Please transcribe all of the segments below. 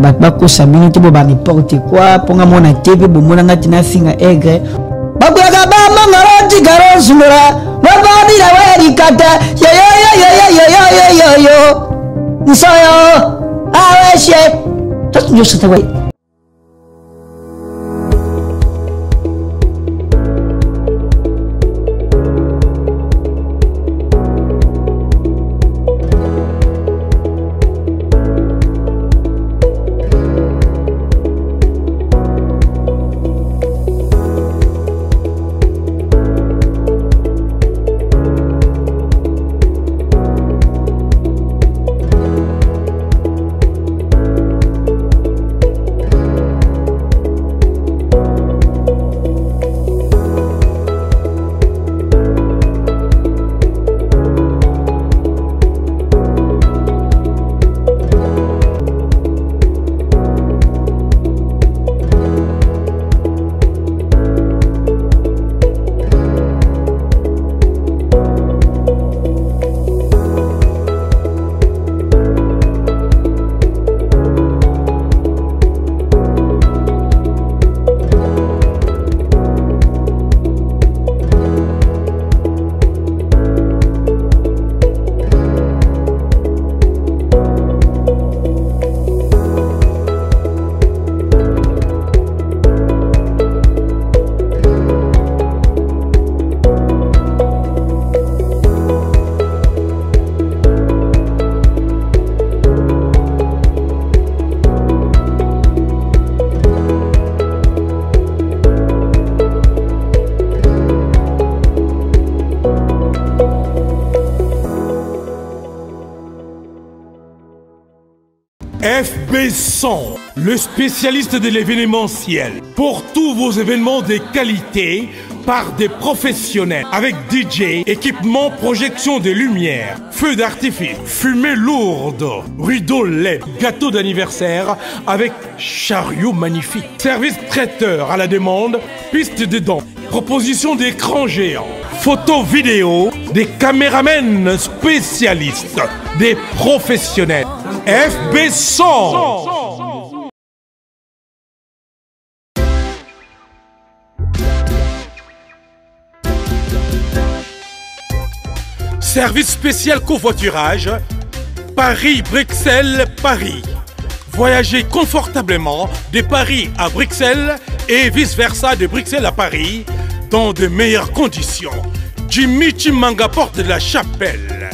bato bakosa bino te mpo bareporte kwa mponga mona te mpe bomonanga te nafinga egre bakoyaka bamangala tikara osungula mobadila we likata yoyoyoyoyoyoyoyo nsoyo aweshe totunjosata le spécialiste de l'événementiel, pour tous vos événements de qualité par des professionnels, avec DJ, équipement, projection des lumières feu d'artifice, fumée lourde, rideau lait gâteau d'anniversaire avec chariot magnifique, service traiteur à la demande, piste de dents proposition d'écran géant, photo vidéo, des caméramens spécialistes, des professionnels. FB 100 Service spécial covoiturage, Paris-Bruxelles-Paris. Voyagez confortablement de Paris à Bruxelles et vice-versa de Bruxelles à Paris dans de meilleures conditions. Jimmy Chimanga porte de la chapelle.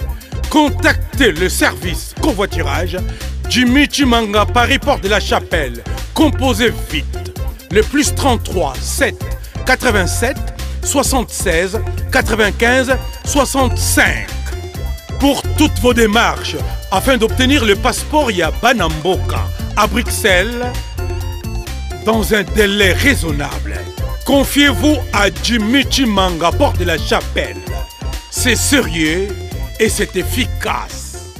Contactez le service covoiturage Jimmy Chimanga Paris porte de la chapelle. Composez vite. Le plus 33 7 87 76 95 65 pour toutes vos démarches afin d'obtenir le passeport Yabanamboka à Bruxelles dans un délai raisonnable. Confiez-vous à Jimichi Manga, porte de la chapelle. C'est sérieux et c'est efficace.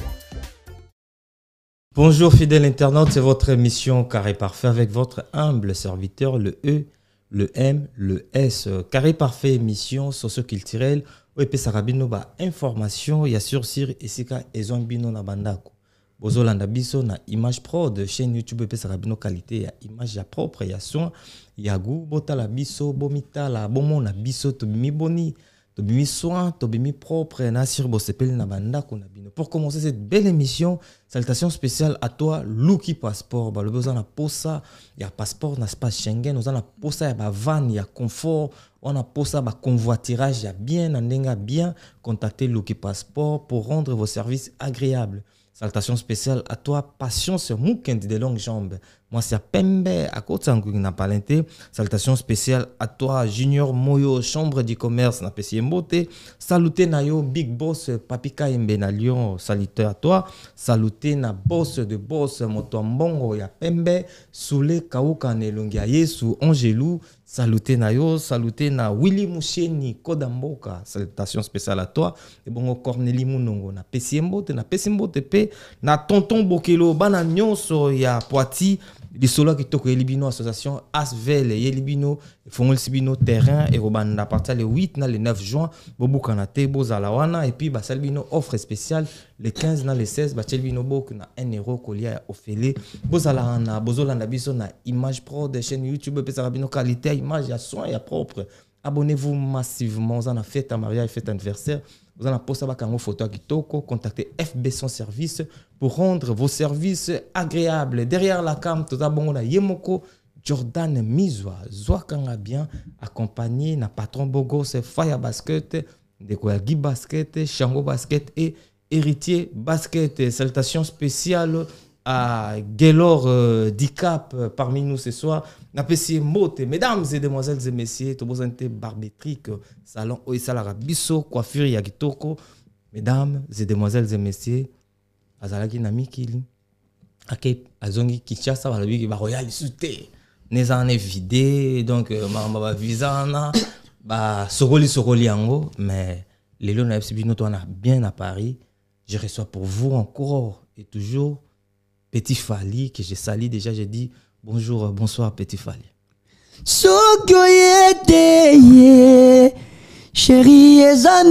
Bonjour fidèle internaute c'est votre émission Carré Parfait avec votre humble serviteur, le E le M, le S, euh, carré parfait, mission socioculturelle, tirel sarabino ba information ya sursir esika ezombino na bandako. bozolanda biso na image de chaîne youtube epesaka Sarabino, qualité ya image ya propre ya soin ya botala biso bomitala bomona biso tobimi miboni tobimi soin tobimi propre na nasir bosepeli na banda kuna bino pour commencer cette belle émission salutation spéciale à toi luki passeport bah, le besoin na posa ya passeport na pas schengen oza na posa ya van ya confort on a posa baconvoitirage ya bien na ndenga bien contacter Lucky passeport pour rendre vos services agréables Salutations spéciales à toi, patience Moukend des longues jambes. Moi, c'est Pembe à Kotsangu na l'inté. Salutations spéciales à toi, Junior Moyo, Chambre du commerce na Mbote. Saluté na yo, Big Boss Papika Mbena Lyon. Saluté à toi. Saluté na Boss de Boss Motombongo ya Pembe. Soule Kaouka Nelongia sous Angelou. Saluté na yo salute na willy Musheni koda ka, salutation spéciale à toi bon, corneli munongo na ye na na mbote pe na tonton bokelo bana so ya poiti li la kitoko ye libino association as vele ye libino efongolisi bino terrain ekobanda partir le 8 na le 9 juin bobukana te Bozalawana, et puis basali offre spéciale le 15 na le 16 batieli bino boke na 1 euro kolia ya ofele bozalaka na bozolanda biso na image pro de chaîne youtube epesaka qualité ya image soins soin ya propre abonnez-vous massivement oza avez fete un mariage fete anniversaire oza avez posté un photo qui kitoko contactez fb son service pour rendre vos services agréables. Derrière la cam, tout a Yemoko, Jordan Mizwa, Zouakanga bien, accompagné na patron Bogos, Faya Basket, Dekoyagi Basket, Chango Basket et Héritier Basket. Salutations spéciales à Gaylor euh, Dicap euh, parmi nous ce soir. Napesi Mote, mesdames et demoiselles et messieurs, Tobosante Barmétrique, Salon Oisala Coiffure Yagitoko. Mesdames et demoiselles et messieurs, azalaki na mikili ake azongi kinshasa balobiki baroya lisusu te neza euh, wana evide donc va makambo baviza wana basokolisokoli yango mais lelo na yebisi bino to wana bien à paris je reçois pour vous encore et toujours petit fali que je sali déjà je dis bonjour bonsoir petit fali soki oye ye eza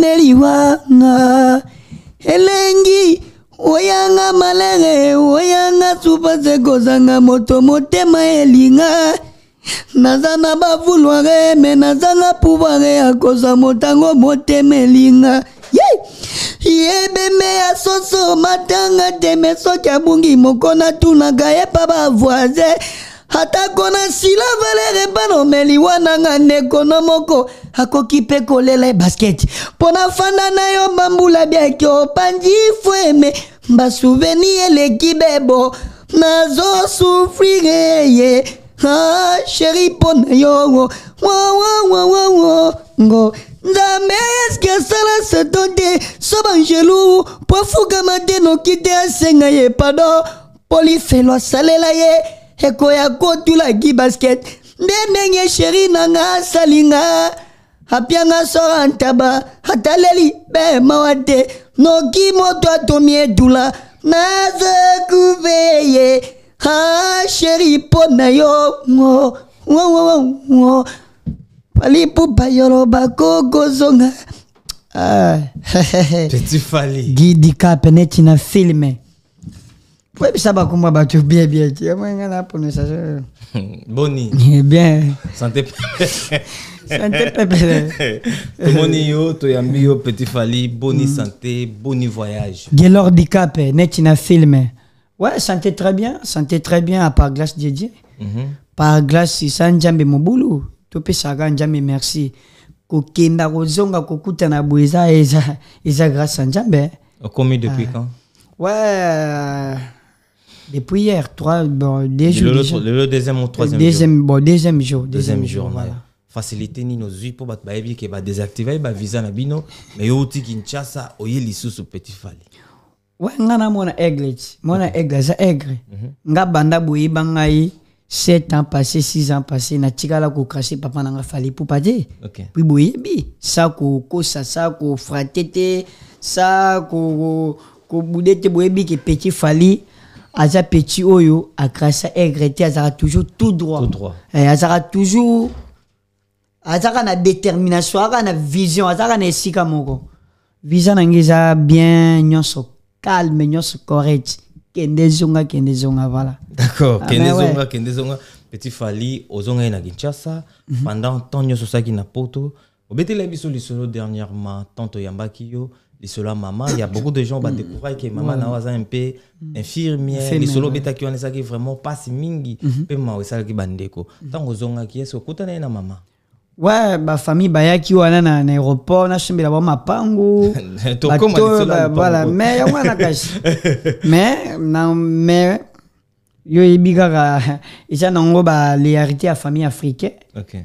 elengi oyanga malere oyanga supase kozanga moto motema elinga naza na bavulware me nazanga pouvoire ya kozwa motango motema elinga yebembe ya soso matanga teme soki abungi moko natunaka yepa bavoise Hata na sila valere bana omeli meli nga ndeko no moko akoki kipe kolele basket Pona na fanda na yo bambula biaki opanzi fweme basuveni kibebo bebo nazosufrire ye ah, sheri wo, pona yo Ngo Dame eske sala se tonte so bangelou mpo no no kite asenga ye pado Poli felo salela ye ekoya kotulaki basket nde ndenge sheri na nga asalinga apianga sora ntaba ataleli be mawa te noki moto atomi edula naza kuveye ha sheri mpo na yo ngo ngo balipupa yolo bakokozonga ah. gidi kape neti na filme Oui, ça va comment battu bien bien. Tu moi on a pour nous ça. Boni. Eh bien. Santé. santé pépé. Boni yo to yambi petit fali, boni hmm. santé, boni voyage. Gel handicap eh, net na film. Eh. Ouais, santé très bien, santé très bien à part glace Dieu. Mhm. Par glace sanjambe mobulu. Topé saga njambe merci. kokenda kozonga kokutana boye eza eza grâce à Au okomi depuis ah. quand ouais euh, depuis hier, trois, des jours. Le, deuxième ou troisième deuxième, jour. Bon, deuxième jour. Deuxième, jour, voilà. Facilité ni nos huit pour battre qui va désactiver visa na bino mais yo ti kinchasa oye au petit fali ouais ngana mona aigle mona mhm. aigle za aigle mhm. nga banda 7 ans passé 6 ans passé na ko papa nanga fali pupa te puis boyebi sa ko sa ça, te sa kobude te boebi ke petit fali aza petit oyo à à te azalaka toujours tout droit, tout droit. Eh, a toujours aza na détermination azalaka na vision azalaka na esika moko vision na bien nyonso calme nyonso correct kende zonga kende zonga voilà d'accord ah, kende ben zonga kende zonga petit fali ozonga na kinshasa mhm. pendant tant nyonso osaki na poto obetela biso lisolo dernièrement tant toyambaki yo maman il y a beaucoup de gens qui mm. que maman na pas un peu mm. infirmière qui ça qui vraiment passe mingi qui que na maman ouais à l'aéroport mm-hmm. na aéroport la mapangu voilà mais a la mais na mais yo les héritiers à famille africaine okay.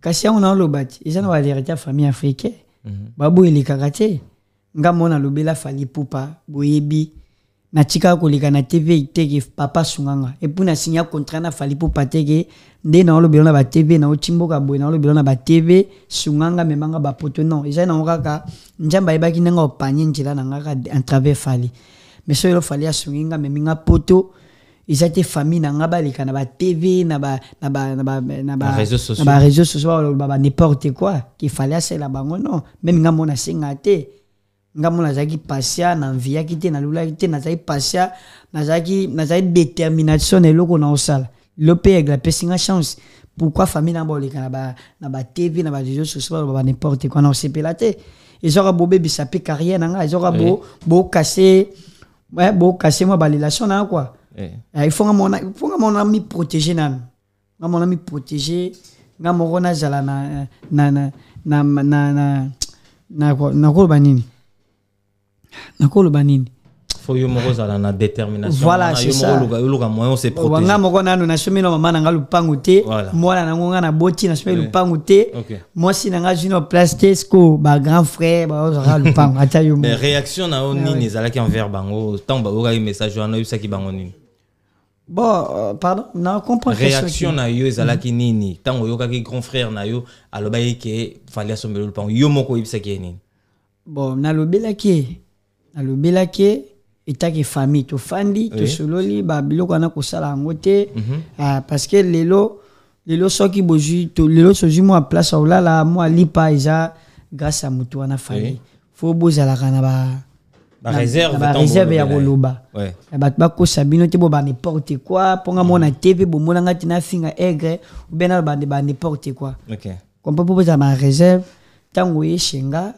kasi yango naoloba ti eza na baverité ya famille africain mhm. baboyelekaka te ngambo oyo nalobela fali pupa boyebi natikaka koleka na tv teke papa asunganga epui nasinya contrat na fali pupa teke nde naolobela na batv naotimboka boye naolobela na batv sunganga memanga bapoto non ezali nango kaka nzambe ayebaki ndenge opanye nzela na nga kaka entravers fali mais soki elo fali asungi nga meminga poto étaient te famille na nga TV, na dans na réseaux sociaux baloba n'importe quoi kefale asala bango non meme nga mona asengaka te nga mona azalaki na nanviaki te na te nazalaki na nazalaki détermination na eloko na osala le père la apesi nga chance pourquoi famille na baoleka na ba na sociaux baloba n'importe quoi na carrière na hein, nga beau moi bah, hein, quoi il faut que mon il faut que mon ami Il faut que mon ami faut que mon ami jala na na na na na na Il faut na faut détermination voilà réaction na verbe faut que mon ami message bon euh, pardon na comprendre réaction na yo ezalaki mhm. nini yo oyokaki grand frère na yo aloba ye ke fali asombela lopango yo moko oyebisaki ye nini bon nalobelaki ye nalobelaki ye etaki famille tofandi tosololi babiloko wana kosala yango te mhm. ah, parce que lelo lelo ki bozwi lelo sozwi a place la aolala li lipa isa grâce à motu wana famille fo bozalaka kana ba la réserve la réserve ya koloba na ba ko sabino te bo n'importe quoi ponga mona mm. te mona bomonanga te singa aigre obe ba bande porte quoi OK. Quand bozala ma réserve ntango oyeshenga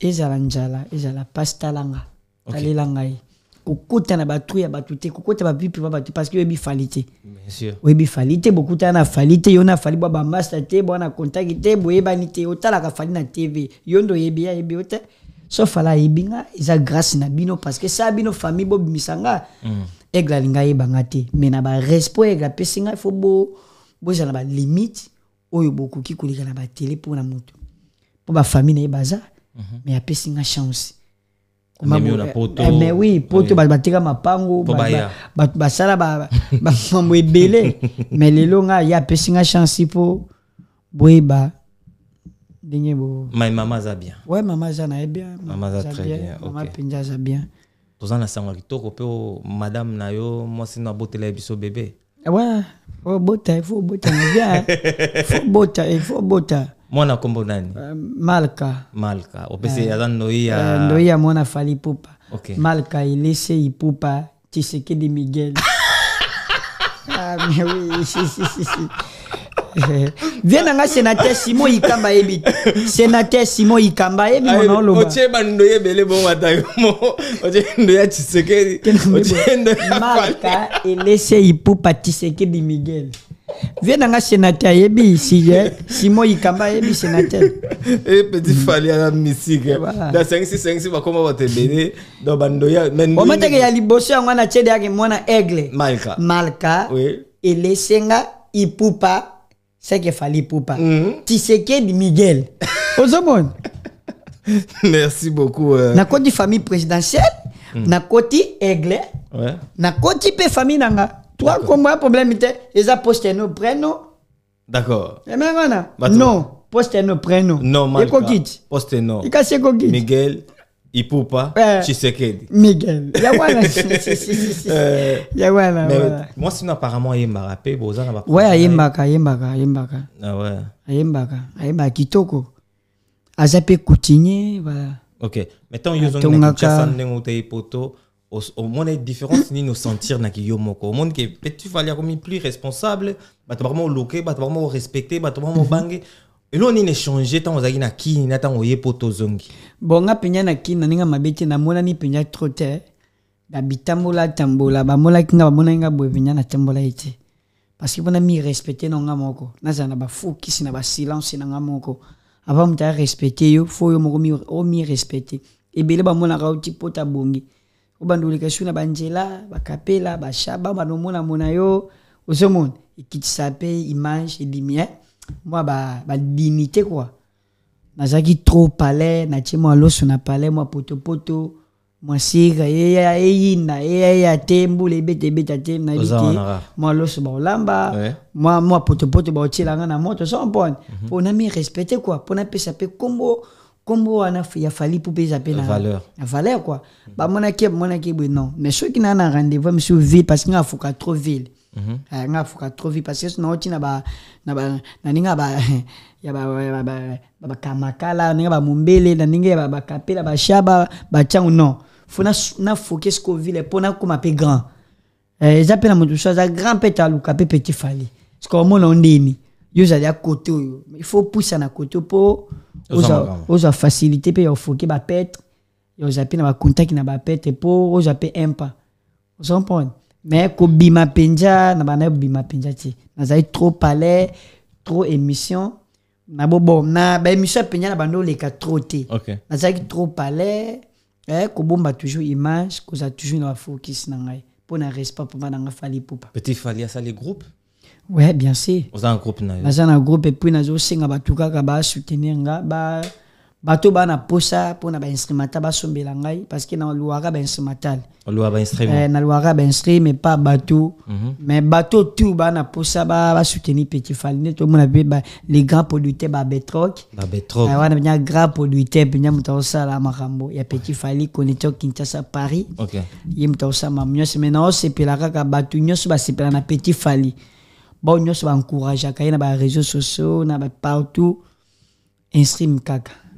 ezala nzala e ezala mpasi talanga talela ngai kokota na batrou ya bato te kokota bapipi ba bato parce que oyebi fali te oyebi beaucoup te bokutana na fali te yo na fali bwa bamasta te bwana contact te boyebani te ka fali na tv yo nde oyebi ayebi yo so fala ibinga nga grâce na bino parce que sa bino famille bobimisa nga mm. aigle alinga ba te na barespect aigle bo nga ifo bozala bo balimite oyo bokoki koleka na pour na moto ba bafamille na ye baza mm -hmm. mais apesi nga chance eh, mais oui po to ba bateka mapango ba basala bamakambo ebele mais le nga ya apesi na chance mpo Ma bo bien ouais mama maman na bien mama très bien, bien. mama okay. bien toza la madame na yo c'est na biso bébé eh ouais faut faut bien hein. faut faut euh, malka malka euh, euh, fali malka ipupa de miguel ah oui si si si viena na nga sénateur simon ikamba yebi te sénateur simon ikamba yebi mona oloba otie bando yebele bongwata yo mo otie ndo ya tisekeli otie ndo ya marka elese ipupa tisekeli miguel viena na nga sénateur ayebi sige simon ikamba yebi sénateur e petit hmm. fali ya misike da sengisi sengisi bakoma bato ebele don bando ya omateke ya liboso yango wana tiede yake mwana aigle malka malka elesenga ipupa c'est Sekefali Poupa. Mm -hmm. Miguel. Ozobon. Merci beaucoup. Euh... Na koti famille présidentielle, mm. na koti aigle, ouais. na koti pe famille nanga. Toi, comment problème était Les apostles nous prennent. D'accord. Et eh maintenant, bah, non, poste nos prénoms. Non, mais Et kokit. Poste non. Et Miguel ne peut pas, Miguel. Ya euh, ya voilà, mais Moi, sinon, apparemment, va Ouais, Ayemba, Ayemba, Ayemba. Ah ouais. Ayemba, Ayemba Kitoko. il est voilà. Ok. Mettons, une chasse en poto. Au moins, ni nous sentir na ki Au monde est tu vas plus responsable, tu vas respecter, tu banger. elo nini échange ntango ozalaki na kini na ntango oye mpo tozongi bon nga mpenza na kini na ndenge mabe te namonani mpenza tro te babitambola tambola bamolaki nga bamonaki nga boye mpenza natambola ye te parce que mpona mirespecte na nga moko nazala na bafokisi na basilence na nga moko avant moto arespecte yo fo yo moko omirespecte ebele bamonaka oti mpo tabongi obandoleka su na banzela bakapela bashaba bandomonamona yo ozomona ekitisa mpe image elimiere moi bah bah limité quoi qui trop palais suis mwa loso na palais potopoto mwa sika eya eyina Je te mbula moi ebeta poto nayebi potopoto pour na moto so pour na pour respecte kua pour a pour pour valeur suis mon non mais qui un rendez-vous misu ville parce que je trop ville Mhm. aya ah, ngavuka trovi parce que sinoti naninga na ninga bamombele kapela ba shaba ba batiango non fo nafoke siko ville mpo nakóma mpe grand eh, eza mpe na moto mosusu aza grand mpe taluka mpe petit fali siko omona ondeni yo ozali ya faut pousser ifo côté kote mpo ozwa facilité mpe ya ofoke bapetre ya ozwa mpe na bacontaki na bapetre mpo ozwa mpe impa ozokomprendre mais bima penja na bima penja mpenza na nazali trop palais trop émission na bon na baémission penja na banda ka trop te okay. nazalaki trop palais eh, bomba toujours image za toujours na focus na ngai mpo na respect pour na ngai fali popa petit fali les groupes ouais bien sûr a un groupe na yo naza un groupe epuis nazosenga bato kaka basoutenir ka ba, soutenir, nga, ba bato bana posa mpona bainstrumental basombela ngai parce que na ben bainstrumental na lwaka bainstri eh, mais pas bato mhm. mais bato tu bana posa soutenir petit fali nde tomona ba les grands producteur eh, wana benya grand producteur mpenza moto akosala makambo ya petit fali connecteur kinshasa paris ye moto mnyo mambo nyonso mais naosepela kaka bato ba basepela na petit fali bao nyonso encourager ye na ba réseaux sociaux na ba partout instrim kaka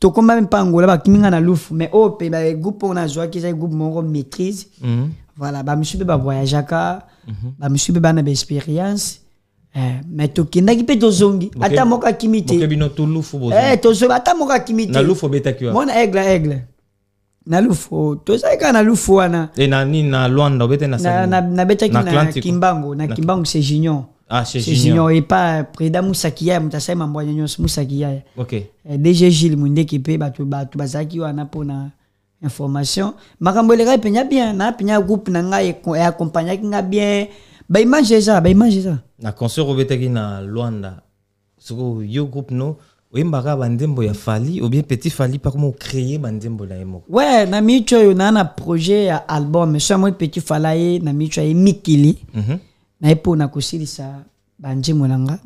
tokomba mpe mpangola bakiminga na lufu eh, mais oyo mpe bagroupe oyo nazwaki ezali groupe moko maîtrise voilà bamisu mpe bavoyageaka bamisu mpe bana baexpérience mais tokendaki mpe tozongi ata moko akimi tetozongi ata moko akimi temona aigle aigle na lufu tozali kaka na lufu wana nabetaki na kimbango na kimbango c'est junior ah, c'est Junior. et pas président Moussakia, mutasema mambo nyonso Moussakia. OK. Eh, DG Gilles Munde bah, bah, bah, qui paye batu batu bazaki wana pona information. Makambo le penya bien, na hein. penya groupe na ngai et accompagner nga bien. Ba image ça, ba image ça. Na concert obetaki na Luanda. Soko yo groupe no oyembaka bandembo ya fali ou bien petit fali par comment créer bandembo la emo. ouais na micho yo na na projet ya album so moi petit falaye na micho ya mikili mm -hmm. naye mpo na kosilisa banzembo na nga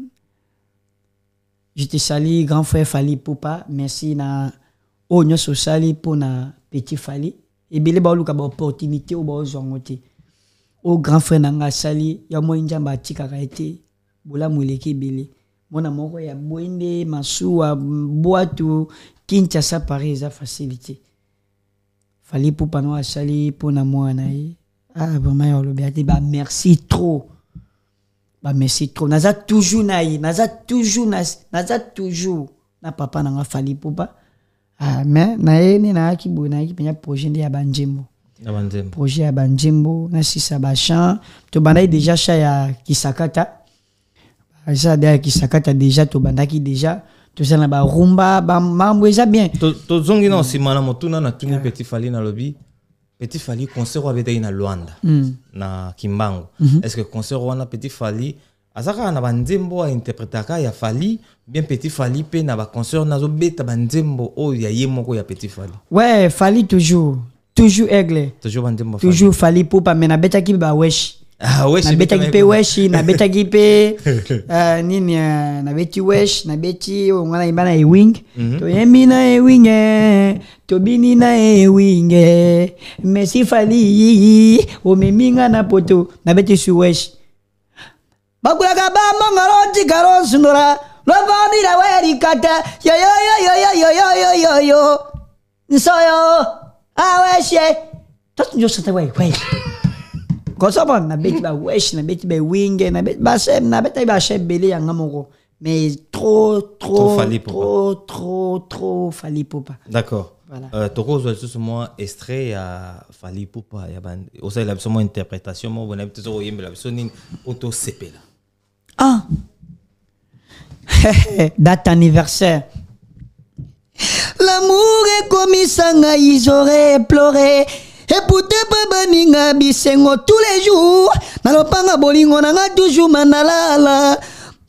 je te sali grand frère fali pupa merci na oyo nyonso osali mpo na petit fali ebele baoluka baopportunité oyo baozwa yango te oyo grand frère na nga asali ya moi nzambe atikaka ye te bolamu eleki ebele mwana moko ya bwende masuwa bwatu kinshasa paris eza facilité fali pupa na oyo asali mpo na mwana ye ah vraiment ya olobi ate bamerci trop ba merci trop naza toujours naï nazat naza toujours na naza toujours na papa ah, na nga fali pupa ah, me na qui nde nayaki boye nayaki mpenza projet à ya banjembo projet ya banjembo nasisa bachamp tobandaki déjà cha ya kisakata eza kisakata ya kisakata deja tobandaki deja bas na barumba bamambo bien tozongi non, si na motuna na tuni ah. petit fali lobby petit fali concert na Luanda mm. na kimbangu mm ce ce que concert wana petit fali aza na ya fali bien petit fali pe na zo beta bandembo o ya yemo ko ya petit fali ouais fali toujours toujours aigle toujours bandembo toujours fali popa me nabetaki wesh. Ah, wesh, nabetaki mpe wesh nabetaki mpe uh, nini uh, nabeti wesh nabeti oyo oh, nga nayimba na ewing mm -hmm. toyembi na ewing eh, tobini na ewing eh, mesi fali omemi nga na poto nabeti su wesh bakulaka bamongolo ntikalo nsundola lobandila welikata yoyoyoyoyoyoyoyoyo nsoyo aweshe tosinjosata wei wei kosobona nabeti bawesh na bewinge ba nabeta bashebele yanga moko mais trop trop trop trop trop fali popa d'accord euh toko ozwa ce mwa extrait ya fali popa osalela ben, la somme interprétation moko boyebi te soki oyembela biso auto po tosepela ah date anniversaire l'amour ekomisanga j'aurais pleuré epute mpo baninga bisengo tous les jours nalopanga bolingo nga toujours manalala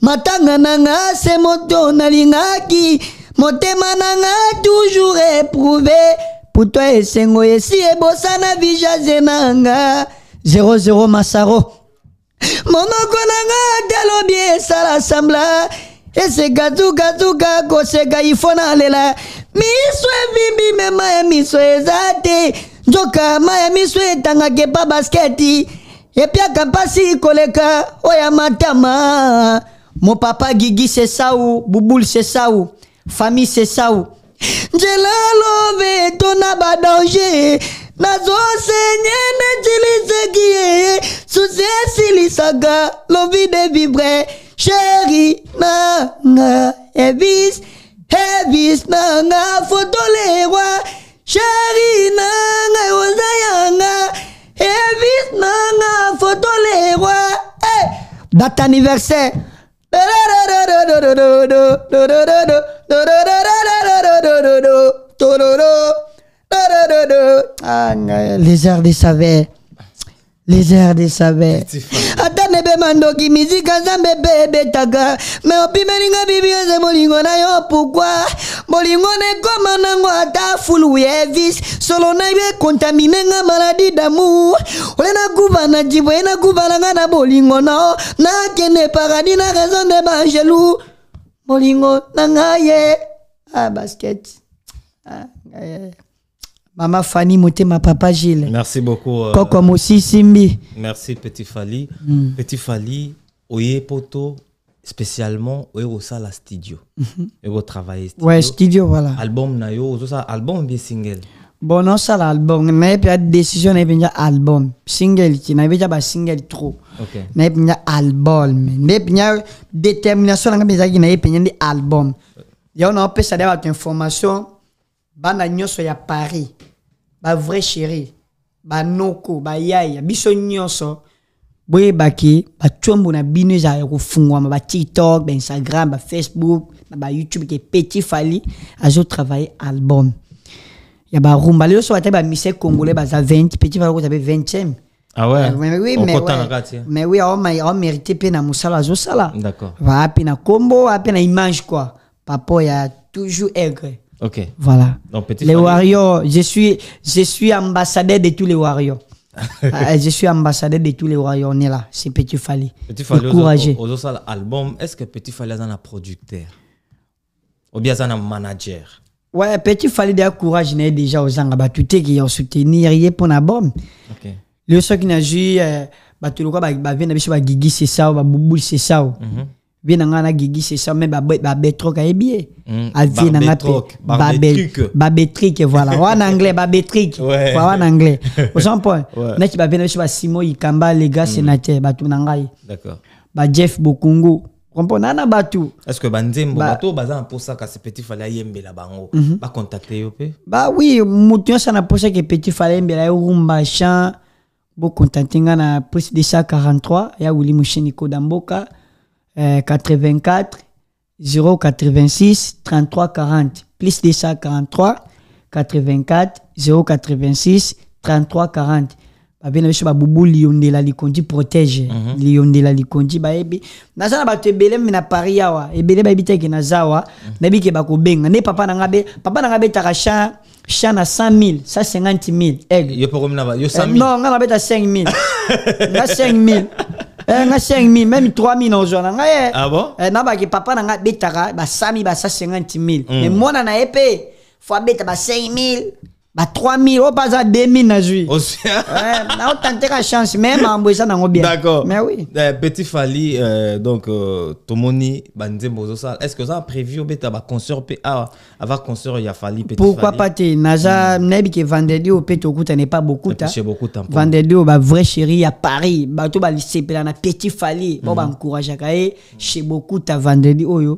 matanga nanga se moto nalingaki motema nga toujours Pour toi, esengo esi ebosana vijaze nanga 00 masaro monoko nanga ça esala sambla Ese gatu koseka gako nalela miso evimbi mema ya miso eza zate. Joka, Miami miso nga epa basketi epiaka mpasi koleka oya matama papa gigi sesau bubul sesau fami sesau nzela lobe tona badanger nazosenye netilisaki ye vibré esilisaka lobi de vibre na nanga ebis na le roi chérie nanga yanga. Elvis nanga photo les rois. Hey, eh, date anniversaire. Ah, les lizardi sabe ata nebe mandoki mizika nzambe mpe ebetaka me opimelinga bibiyoze bolingo na yo pukwa bolingo na ekoma nango ata fulu ya evis solo na yo ekontaminenga maladi damour on nakuba na jibo ye nakubananga na bolingo nao nakende paradis na raison de bangelu bolingo na ngai ah basket ah, yeah. Maman Fanny ma Papa Gilles. Merci beaucoup. Euh, aussi Simbi. Merci Petit Fali. Mm. Petit Fali, Oye Poto, spécialement Oye la Studio. Mhm. Et vous travaillez studio. Ouais, studio, voilà. Album Nayo, ça album bien single. Bon, non, ça l'album. Mais puis la décision est venue album. Single, qui n'avait a pas single trop. Ok. Mais un album. Mais puis détermination, on a besoin d'un album. Il y a un y a une information bana nyonso ya paris ba bavrai chéri banoko bayaya biso nyonso ba tchombo na bine fungwa, ezala TikTok, kofungwama Instagram, ba Facebook, na YouTube, ke petit fali azotravaille album ya ba barumba lelo so batali bamise congolais za 20 petit fali okozabe 20e Ah ouais. mais oui, mais, oui, mais oui, on hein. mérité pe na mosala D'accord. va api na combo, api na image quoi Papo ya toujours aigre Ok. Voilà. les Warriors, je suis, je suis ambassadeur de tous les Warriors. Ah, je suis ambassadeur de tous les Warriors. On est là. C'est Petit Fali. Petit Fali, Aux, aux, est-ce que Petit Fali a un producteur Ou bien un manager Ouais, Petit Fali a courage déjà aux gens. Bah, tout qui ont soutenu, il pour l'album. Ok. Le seul qui n'a joué, euh, bah, tout le monde, bah, bah vient, bah, Guigui, c'est ça, bah, Bouboul, c'est ça. -hmm vie on a gigi c'est ça mais babé babé betroc à bien à hmm, vie na na ba babé betric voilà en anglais babé betric voilà en anglais au sans point na ki va bien sur ba Ikamba les gars hmm. sénateur ba tout na d'accord ba Jeff Bokungu comprendre na ba tout est-ce que ba Nzembo ba to pour ça que petit fallait yembe la bango mhm. ba contacter yo pe ba oui mutio ça na pour ça que petit fallait yembe la rumba chant bo contacter nga na plus de 43 ya Willy Musheniko Damboka 84 086 33 40 plus 243 84 086 33 40 babenga biso babubu liondela lion protège de -hmm. liondela likondi bayebi naza na bato ebele me na paris awa ebele bayebi teke naza awa mm -hmm. nayebi ke bakobenga nde papa nanga be papa nanga betaka champ cha na 100 000 150 000 non nga nabeta 5 000 nga 5 000 eh, nga 5000 même 3000 ozwa hein. eh, Ah bon eh, na baki papa na ngai abetaka basami basa 50 000 mais épais. Il faut que fo abeta 5 5000 bah 3000 à 2000 na aussi ouais otante ka chance même ambwesa nango bien d'accord mais oui eh, petit fali euh, donc euh, tomoni banzembo ozosala est ce que ça prévu obeta baconcert à ah, avoir ava concert ya fali petit pourquoi pas te naza mm. nayebi ke vendredi au mpe coûte n'est pas beaucoup hein. bokuta vendredi bah vrai chéri à paris bato plein à petit fali bao mm. bankourageaka ye chez beaucoup ta vendredi oh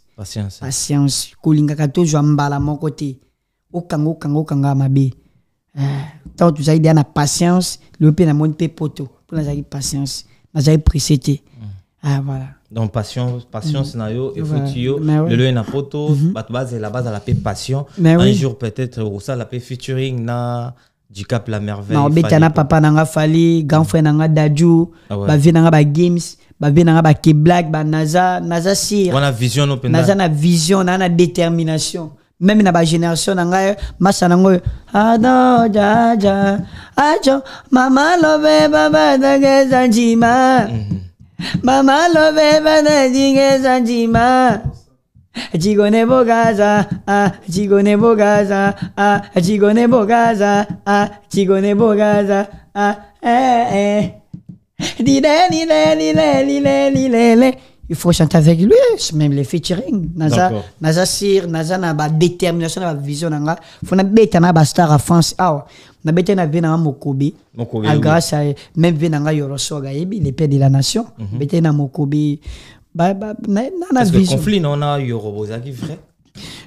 patience, patience. kolingaka tozwa mbala moko te mabe eh, patience poto pour patience nazali j'ai mm. ah, voilà donc patience patience mm. na yo efuti na poto base à la patience un jour peut-être la featuring na du cap la merveille papa nanga grand frère nanga ah games babenanga bakeblak banaza naza sire naza na vision naa na détermination même na bagénération na ngai masa nango oyo ado jaja ajo mama love lobe babadageza njima mhm. mama love baba dage badadigeza njima jigone bogaza ah jigone bogaza ah jigone bogaza ah jigone bogaza ah eh eh il faut chanter avec lui, même les featuring. Naza, naza sir, ba détermination, ba vision, nanga. Faut na bête na ba star à France. Ah, na bête na bien Mokobi. Mokobi. À ah, grâce à même bien les pères de la nation. Mhm. Bête na Mokobi. Bah, na na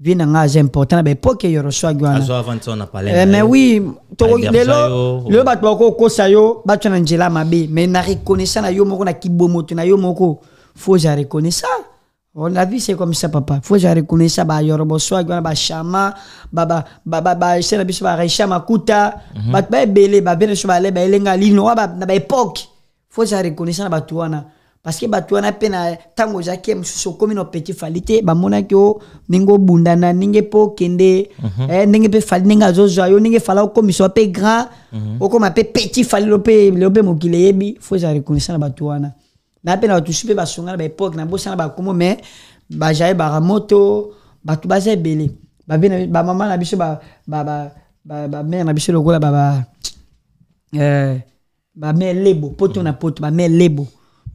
vie na nga C'est important y a oyo euh, Mais oui yo mabe mais na reconnaissant na yo moko na a na yo moko faut ça On oh, la vie c'est comme ça papa faut oza reconnaissant Il yo a ba chama ba ba bah, bah, bah, makuta lino ba bele faut le ba ba, parce que wana na ntango ozalaki ya mosusu okómi na petit falité bah bamonaki o n'ingo bunda na n'inge po kende mhm. eh, n'inge be Ils ont azozwa yo ndenge Il soit pe grand mm koma okóma petit ils fo reconnaissant na bah époque na mpe na batusu mpe basonga na na biso na eh bah lebo potu na poto lebo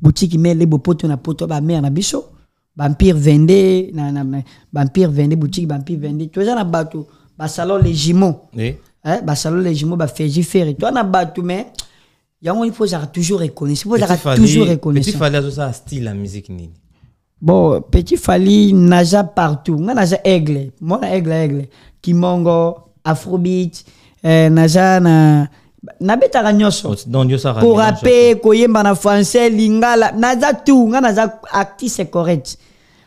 boutique les bopoto na poto bamere na biso na na vampire vendé boutique vampire vende toza na bato salon les jumeaux les hein, salon les jumeaux toi na bato mais yango faut j'ai toujours Petit faut toujours ça style la musique bon petit fali a partout nga aigle mon aigle aigle kimongo afrobeat y euh, na nabetaka nyonso korape koyemba na français lingala naza tu nga naza artiste correct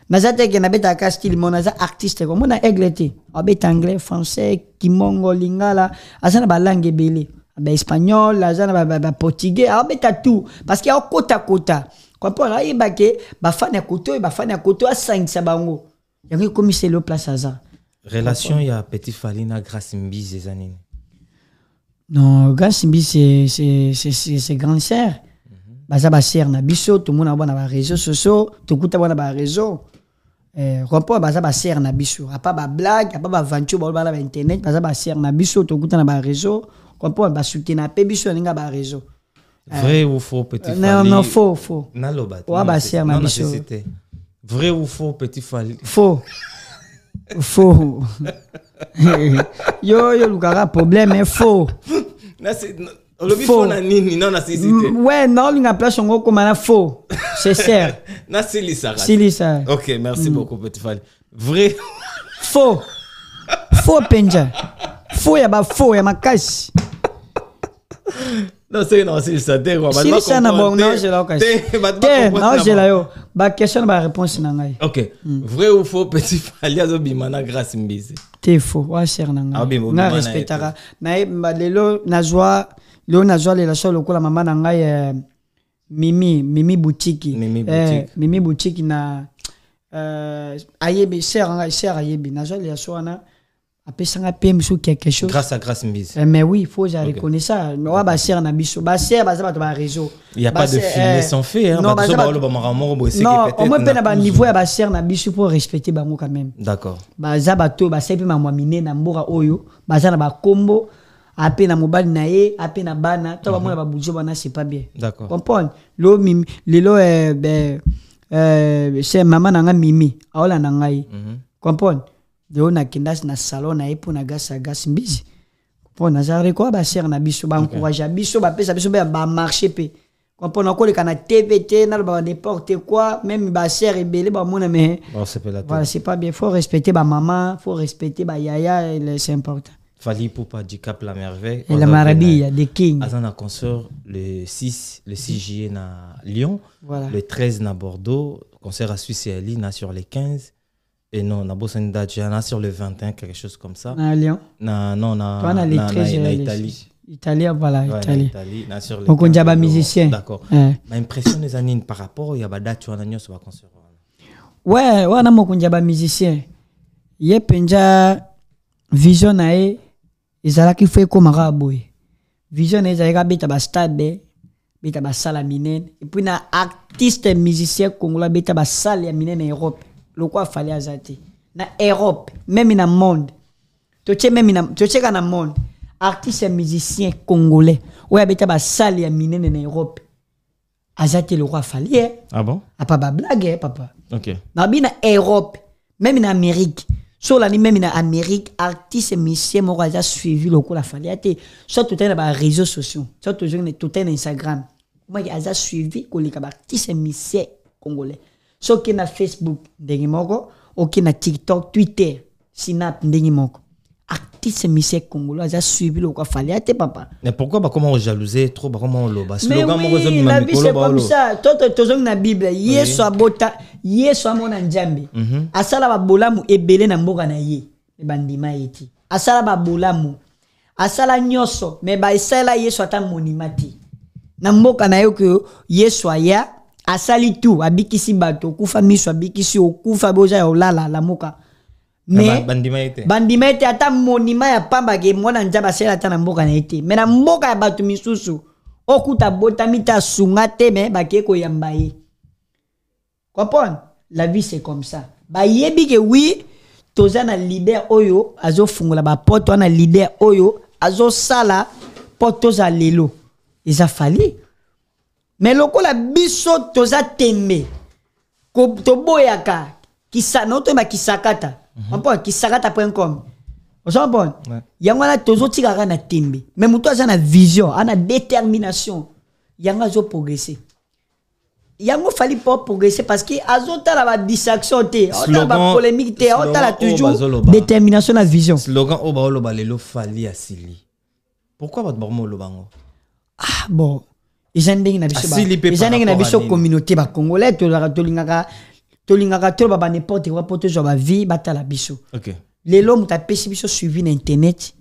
naza teke nabeta style mo naza artiste ko mona aigle te abeta anglais français kimongo lingala aza na balange ebele baespagnol aza na baportugais abeta tu parce que kota comprendre ayeba ke bafane ya kote oyo bafane ya a oyo asangisa bango yango ekomiselo place aza relation ya petit falina grace mbizi eza non gars simbi c'est c'est c'est c'est grand sœur mhm. baza basere na biso tomona bana ba réseaux sociaux tokuta Il ba a eh, bah, ça bah sœur na biso a pas apa bah, bah, venture ba internet bah sœur na biso na ba réseau na pe biso réseau eh. vrai ou faux petit euh, non non faux faux vrai ou faux petit fali faux faux yo yo lukaka problème faux Faux. olobifona nini nao ouais non linga place yango comme na faux c'est cher Na silisa ok merci mm. beaucoup petit fali vrai faux faux mpenza faux ya faux, ya makashi non c'est non c'est isso tem uma, mas c'est un na bom, não geral caixa. Tem, mas tem, não geral question ba réponse na ngai. OK. Hmm. Vrai ou faux petit falia zo bimana grâce mbisi. t'es faux, wa cher na ngai. Na respectera. mais ba lelo na joie, lelo na joie la solo kola mama na ngai euh, Mimi, Mimi Boutique. Mimi euh, Boutique. Mimi Boutique na euh ayebi cher ngai, cher ayebi. Na joie la solo na apesanga mpe quelque chose grâce à grâce mise eh, mais oui il faut j'arrive okay. reconnaître ça c'est un na bah c'est baza bato ba réseau il y a bah, pas de filé eh. sans fait hein bato baolo ba makambo boseke peut non bah, bah, au moins ben à bas niveau hein. eh, bah c'est un biso pour respecter bango quand même d'accord baza bato basali mpe mamwa mine na mboka oyo baza combo bakombo ape na mobali na ye ape na bana to bamona mhm. babujo bana c'est pas bien d'accord comprends lo mimi le eh, eh, c'est maman n'anga nga mimi n'anga y mhm. comprends deo nakendasi na salon na ye mpo nagasi agasi mbizi mpo nazali koa basere na biso bankourage biso bapesa biso mpe bamarché mpe mpona koleka na tv te naloba badeporte kwa même basere ebele bamona me voilà, c'est pas bien faut respecter bamama faut respecter bayaya c'est important Fali Poupa du Cap La Merveille. Et la Marabille, des King. Azana concert le 6, le 6 juillet à Lyon. Voilà. Le 13 à Bordeaux. Concert à Suisse et à Lina sur les 15. Et non, na Bosnie na sur le 21, quelque chose comme ça. Na Lyon. Na non na. Toi na Na euh, Italie. Italie voilà ouais, Italie. Italie na sur le. Donc on diaba musicien. D'accord. Ma impression des années par rapport il y a date, tu en anyo sur concert. Ouais, ouais a moko diaba musicien. Ye penja vision na e qui fait comme ko maraboy. Vision na ezala beta ba stade beta ba sala minene et puis un artiste musicien congolais beta ba sala en Europe le quoi fallait te na europe même dans le monde tu sais na totie dans na monde artiste et musicien congolais oyo ba basale ya minene en europe aza le roi fallait ah bon? a pas de blague papa na en na europe même en amérique so la même en amérique artiste musicien musiciens ont suivi le roi ya te soit dans réseaux réseaux sociaux soit sur instagram moi il a suivi artistes et musiciens congolais so okende na facebook ndenge moko okende na tiktok twitter sinap ndenge moko artiste mise kongolo, aza suivi lokola falia te papa mais pourquoi bakoma ojalouser trop bakoma oloba bah, ça toi toto tozongi na bible yesu bota yesu amona nzambe mhm. asala babolamu ebele na mboka na ye me bandima ye asala asala babolamu asala nyoso me baesala yesu ata monima te na mboka na ye okoyo yesu aya asali tu abikisi bato okufa miso abikisi okufa boza ya olala lamuka bandima ete ata monima ya pamba ke mwana nzambe asala ata na mboka na ye me na mboka ya bato misusu okuta botami te asunga te me bakei koyamba ye comprendre la vie c'est comme ça bayebi ke wi toza na lider oyo azofungola baporte wana lider oyo azosala mpo toza lelo eza fali me la biso toza tembe toboyaka kisana otoyeba kisakata mhm. mpo kisakata point com ozompona yango wana tozotika kaka na tembe me motu aza na vision ana détermination yango progresser. yango fali pas progresser parce que azotala badistraction te la polémique te la toujours détermination na vision slogan Oba baoloba lelo fali ya sili pourquoi votre bormo lo ah bon eza ndenge na biso ndenge na biso communauté bacongolais tolingaka toloba baneporte kwa mpo tozwa bavie batala biso lelo moto apesi biso suivi na internet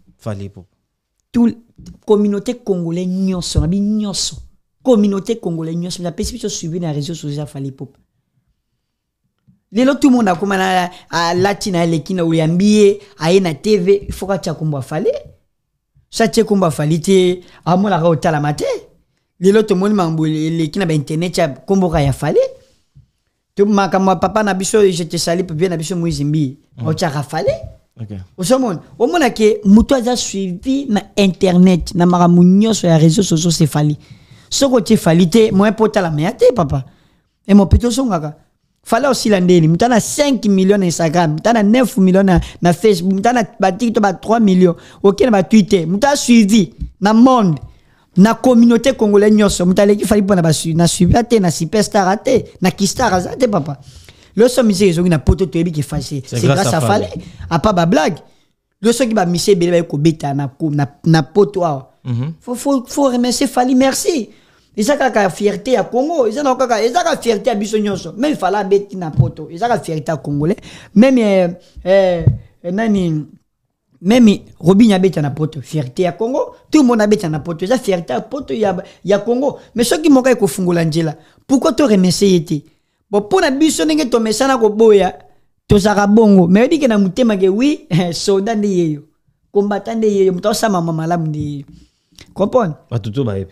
communauté congolais nyonso na bi nyonso communauté congolais nyonso moto apesi biso suivi na réseau sociaux afali Les lelo tout monde ont na alati na ont na oyambi ye aye na tv ifoka ont kombo afali so atie kombo lelo tomoni mambo eleki na bainternet ya komboka ya fale to makambo ya papa na biso jete sali pepie na biso moizimbi otyaka mm. fale ozomona omona ke moto aza suivi na internet na makambo nyonso ya réseau sociaux se fali soki otie fali te moyen mpo otalama ya te papa emo pete osongaka fala osila ndeni mutu ana 5 million na instagram mutu ana 9 million na, na facebook mutu ana batikto ba 3 million okende batwitter mutu asuivi na monde na communauté congolaise nyonso moto qui fali mpo na subia te na superstar te na kistar aza te papa loso misiki ezongi na poto qui kefasi c'est grâce à papa blague. Le seul ki va miser baye kobeta na, na, na poto awa mhm. faut, faut remercier fali merci eza kaka fierté à congo eza kaka eza kaka fierté à biso nyonso même fala abeti na poto eza kaka fierté à congolais même eh, eh, eh nani même robin abeti na poto fierté à congo tout monde abeti na poto eza fierté ya poto ya, ya congo mais ce qui soki moko ekofungola nzela pourkoi toremercie ye te bon mpo na biso ndenge tomesana koboya tozalaka bongo mais il dit que na motema ke oui, soldat de yeyo combattant de yeyo moto aosamama malamu nde yeyo comprendre bato to bayebi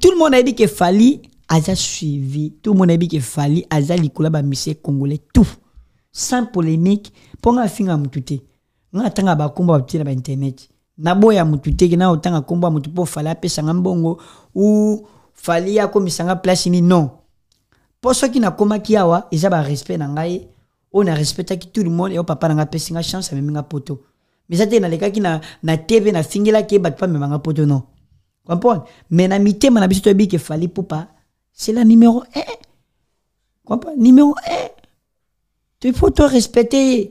tout le monde a dit que fali aza suivi tout le monde a dit que fali a aza likolo ya bamisie congolais tout sans polémique pour nga fin motu te nga tanga bakumba batiela ba internet naboya mutu teke na otanga kombo ya mutu mpo fali apesanga mbongo u fali akomisanga place ni non mpo koma ki awa eza respect na ngai oyo ki tout le monde eyo papa n'anga ngai apesinga chance nga poto mais eza te ki na, na tv na nafingelaki ye bato mpo nga poto non comprendre mais na mitema na biso toyebi ke fali c'est la numéro 1 comprendre numéro 1 Tu faut te respecter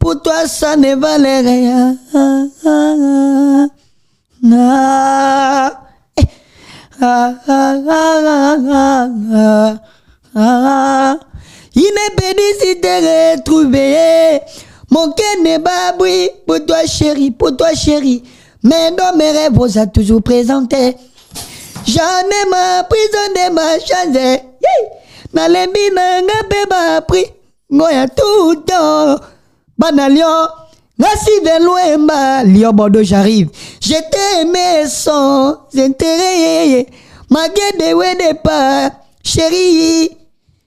Pour toi, ça ne valait rien. Il de retrouver mon kene baboui pour toi chérie, pour toi chérie. Mais dans mes rêves, vous êtes toujours présenté. J'en ai ma prison de ma chance. Nalembi pas beba pri. Moi tout temps. Banalion, de loin, Lyon Bordeaux, j'arrive. J'étais t'aime sans intérêt. Ma gueule de pas, chérie.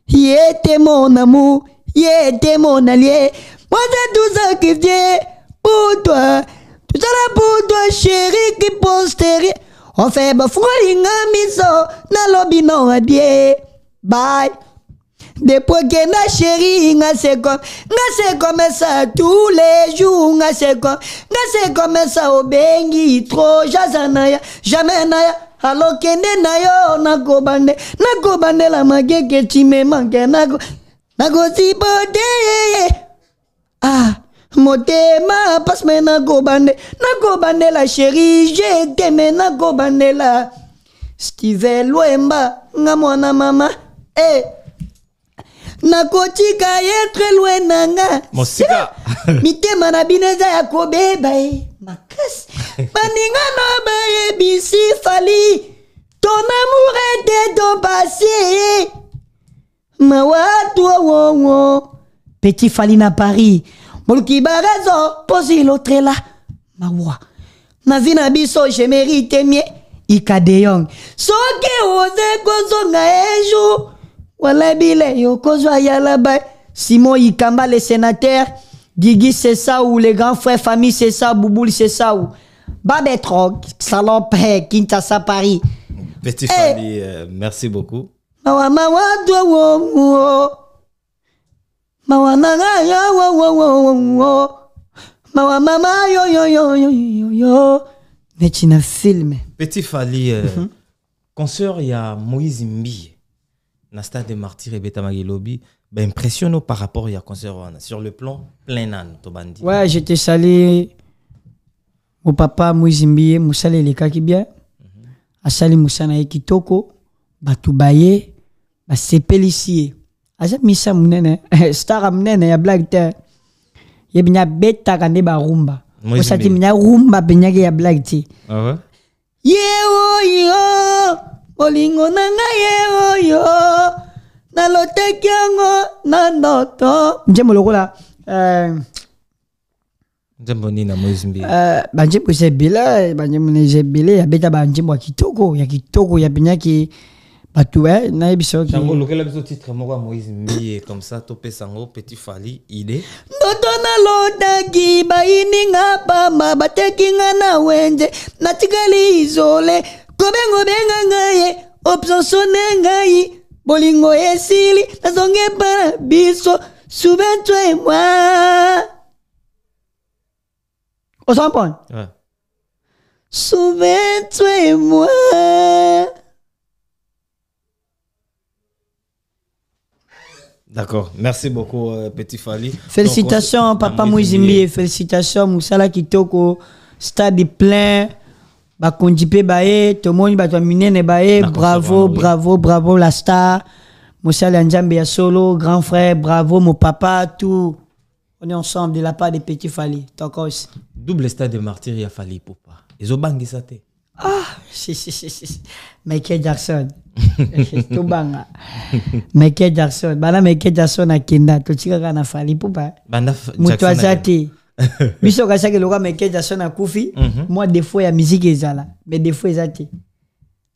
Il était mon amour, il était mon allié. Moi, j'ai tout sacrifié pour toi. Tout ça là pour toi, chérie, qui pense terrier. On fait ma froidinga miso, na lobby non Bye. Depuis que na chérie, nga c'est comme, nga c'est comme ça tous les jours, nga c'est comme, nga c'est comme ça au bengi, trop jazanaya, jamais naya. Alors ne na yo na nakobande la N'a Nago si nakozibode ah motema pasme nakobande n'a go jeteme la Steve ah, lwemba nga mwana mama eh nakotika ye très loin na nga mosika Mite na bino ya kobeba ye makasi na bayebisi fali ton amour était ton passé mawa tuowongo petit fali na paris moluki barazo posi lotrela mawa wa. vi na biso je mérite ikadeyong soki oze eju. Wale bile, yokozwa yala ba. Simon Ikamba, le sénateur. Gigi, c'est ça ou le grand frère famille, c'est ça, Bouboul, c'est ça ou. Babetro, salope, ça Paris. Petit hey. Eh. famille, euh, merci beaucoup. Mawa, mawa, do, wo, wa Mawa, nana, ya, wo, wo, wo, wo, wo. Mawa, mama, yo, yo, yo, yo, yo, yo. Mais tu filmé. Petit Fali, euh, mhm. il y a Moïse Mbille na stade de martyr et Betamagi lobby ben bah, impressionnant par rapport à concert sur le plan plein an to ouais j'étais salé mon papa muizimbiye musale elekaki bien mhm. sali musana ye kitoko bato baye basepelisi ye aza misa munene stara munene ya black te ye bini abetaka rumba barumba osati bini arumba penyaki ya black te ah olingo na ngai oyo yango na ndoto njembo lokola eh, nzembo nini na moise mbi eh, banjembo eza ebele banjembo eza ebele abeta banjembo ya kitoko ya kitoko ya penyaki bato eh, nayebi sokiolokela biso titre moko ya moïse mbie comme ça topesa yango petit fali ide ndoto nalotaki bayininga pamba bateki nga na wenze natikali izole gobengobenga ngaye obsonsone ngai bolingo esili nazonge mpana biso subentwe mwa oza mpona ouais. subentwe mwa D'accord. Merci beaucoup, euh, Petit Fali. Félicitations, Donc, Papa Mouizimbi. Félicitations, Moussala Kitoko. Stade plein baye tomoni bato bravo bravo bravo la star Moussa ya solo grand frère bravo mon papa tout on est ensemble de la part de petits fali tocos double star de martyr ya fali popa ezobangisa te ah si, si, si, si. michael jackson tobanga michael jackson bana michael jackson akenda totika kaka na fali popa moto biso okasiaki loka meke so na kufi mwa defo ya miziki ezala me defo eza te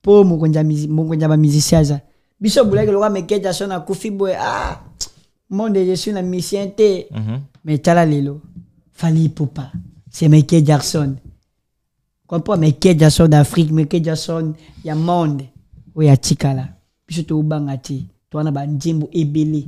mpo mokonzi ya bamusicien aza biso que loka meke so na kufi boye ah monde je suis na musicien te me mhm. tala lelo fali ipupa c'est meke jarson pas meke jarson d'afrique meke y ya monde tika atikala biso toobanga te to wana banzembo ebele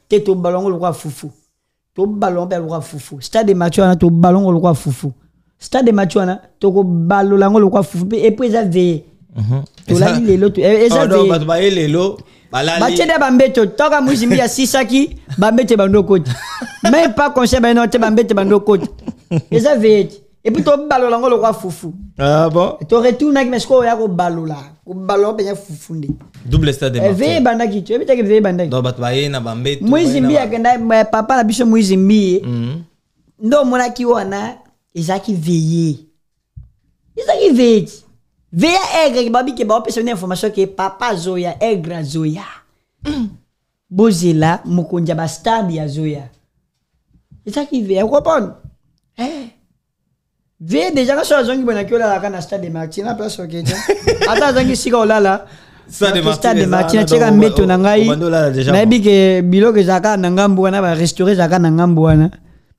te to ballon le roi foufou to ballon bel roi foufou stade de match on to ballon le roi foufou stade de match on to ko ballo lango le roi foufou et puis ça veille mhm. to la lelo to et eh, ça ah, veille ba ba lelo batie de bambeto toka muzimbi ya sisaki bambete bando kota même pas conseil bano te bambete bando kota eza veille et puis ballon tobalola ngo lokwa fufu ah, bon? Tu là, toretourne tu mesi kooya Tu as mpenza fufu nde veye ebandaki ti oyebi teke veye ebandaki Tu as akenda papa la biso moizi mbi ye eh. tu mhm. omonaki wana Tu as Veille aigre ti babi egre babike baopesa bino information ke papa as egre azoya bozela mokonzi ya bastade azoya ezalaki veya Eh? vie deja ka so azongi bwena ke là ka na stade martin na place okende ata azangi sika olala stade martin atiaka mbeto na ngai nayebi ke biloko ezalaka na ngambo wana barestaure ezalaka na ngambo wana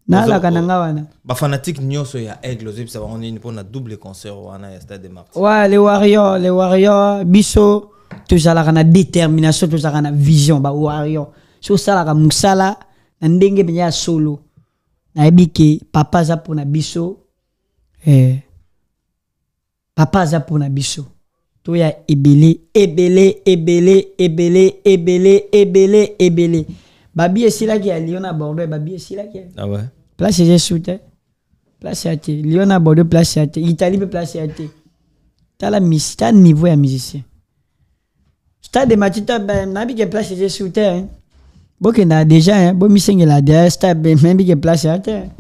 naalaka na nga wana bafanatike nyonso ya aigle ozebisa bango nini mpona double concert wana ya stade martin wa le warrior le warrior biso tozalaka na détermination tozalaka na vision ba warriors so osalaka mosala na ndenge mpenza ya na nayebi que papa aza na biso eh, papa aza mpo na biso toya ebele ebele ebele ebele ebele ebele ebele babi ki a lyon à bordeaux babi esilaki ah ouais. place eza su place à te lyon à bordeaux place à te italie mpe place ya te tala misi ta niveau ya musicien stade mati ta ben, nayebi ke place eza su te hein. bokenda déjà hein. bomisengela derrière stade ben, nayebi ke place à te hein.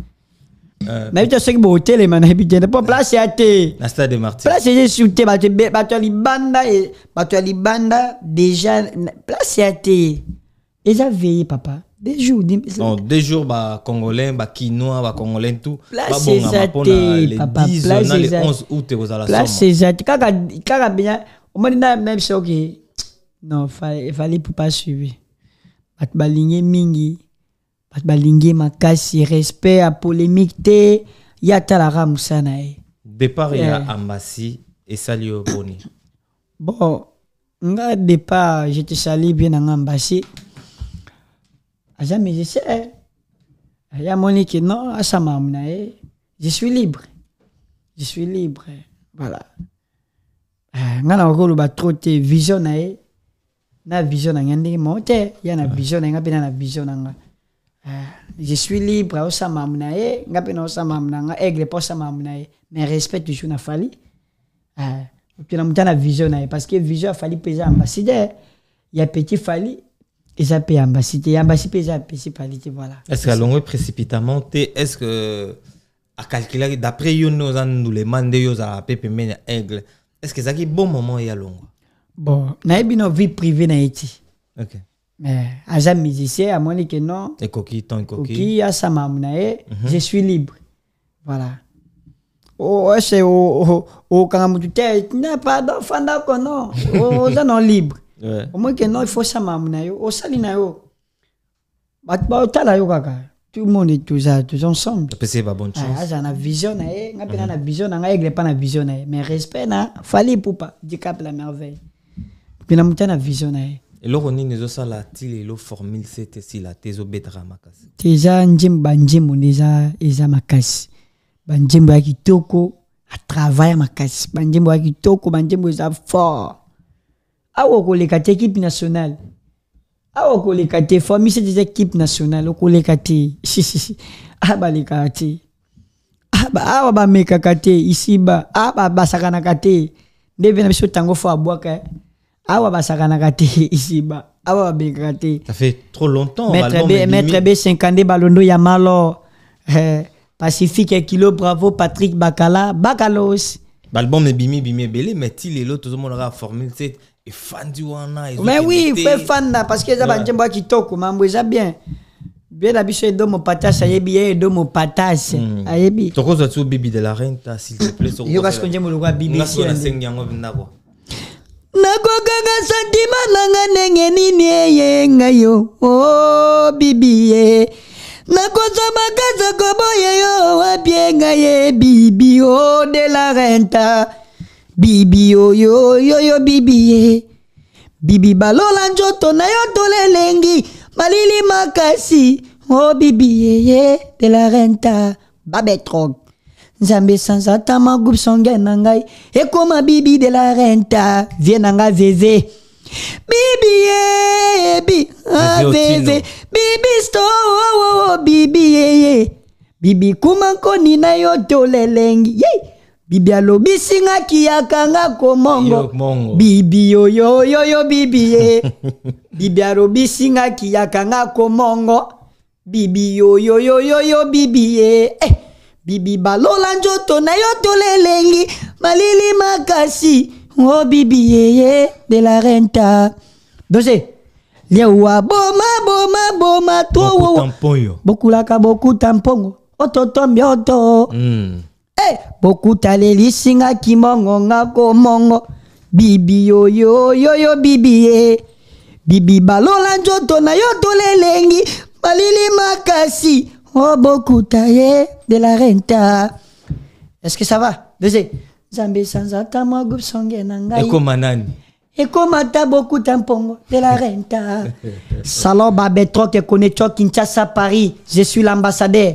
Euh, mais tu sering que le mana happy jana pun pelas ya te. Nasta de marti. te ya sute batu batu libanda batu libanda déjà place ya te. Déjà veille papa. Des jours. Des... Non, jours, bah, congolais, bah, quinoa, bah, congolais, tout. Place à bah, bon, papa. papa, a les 11 août, vous allez Place Kaka, bien, au moins, on a même choqué. Non, il fallait, fallait pour pas suivre. Bah, mingi bato ma casse respect à polémique té ya talara mosana ye départ ya eh. ambasi et salio boni bon nga départ je te sali bien nanga ambasi aza musicien eh. aya moni monique non asamamu na ye je suis libre je suis libre eh. voilà nga na ba trop te vision naé na vision na ngai mo té ya ah. na vision na ye nga na vision na euh, je suis libre osama amu na ye nga mpe naosama amu na nga egle mpe osama amu na ye mais respect toujours na fali mpe na mutu na vision na ye parce que vision ya fali mpe eza ambassadeur ya petit fali eza mpe ambassade te ambassade pesa eza voilà est-ce estce alongwe précipitamment te est-ce que à calculer d'après nous nde oza ndulema nde yo za mpe pembeni egle est-ce que un bon moment ye longue bon nayebi no vie privée na ye OK okay aza musicien amoni ke non ekoki ton ekoki oki asamamu na je suis libre voilà Oh ese okanga mutu te ne pas fa ndako non oza non libre ouais. omoi ke non faut samamu na yo osali na yo bato baotala yo kaka tout le monde toza toza euh, ensemble apesi ba bonne chance j'ai une vision na ye nga na vision na ngai egle vision na mais respect na hein. fali pupa dicap la merveille mpena mutu na vision na eloko nini ezosala ti lelo formule se te sila te ezobetaka makasi te eza njembo banjembo nde eza eza makasi banjembo ya kitoko atravail ya makasi banjembo ya kitoko banjembo eza fort awa okoleka te équipe nationale awa okoleka te formule se te eza équipe nationale okoleka te a ah, balekaka te ah, awa bamekaka te isi ah, ba a basakanaka te nde mpe na biso ntango fo abwaka eh. Awa basaka na kati ici ba. Awa ba bien kati. Ça fait trop longtemps. Mettre B, mettre B, 50 balondo yamalo. Eh, Pacifique et kilo, bravo Patrick Bakala, Bakalos. L'album est bimé, bimé, belé, mais il est l'autre tout le monde aura formule, et fan du Wana. Mais oui, il fait fan, na, parce que ouais. j'ai un qui toque, mais je sais bien. Bien, la biche est dans mon patas, ça y est bien, dans mon patas. Tu as tout bébé de la reine, s'il te plaît. Il y aura ce que j'aime le roi bimé. Il y aura ce que j'aime le nakokanga santima nanga ndenge nini eye ngai yo o bibi ye nakozwa makasa koboye yo wapie ngai ye bibi o de la renta bibi oyo yoyo bibi ye bibi balola nzoto na yo tolelengi malili makasi o bibi yeye de la renta babetrog nzambe sans atama goup songai nangay. E ekoma bibi de la renta vie nanga Bibi, veve bibi yebi zeze. Ah, bibi sto oh, oh, oh, bibi ye. bibi kuma nkoni na yo tolelengi ye bibi alobisingaki yakanga komongo bibi yo bibi ye bibi alobisingaki yakanga komongo bibi yo bibi ye eh! bibi balola njoto na tolelengi malili makasi o bibi de la renta boma liawa Boku towowo Boku bokuta mpongo Ototo oto hmm. Eh hey, bokuta singa kimongo ngako mongo bibi yo bibi ye bibi balola njoto na yo tolelengi malili makasi Oh Obokutaye de la Renta. Est-ce que ça va? Baiser. Zambé sans attendre, groupe songé nangai. Eko manani Eko mata bokuta mpongo de la Renta. Salon Babetroc et Konecho Kinshasa, Paris. Je suis l'ambassadeur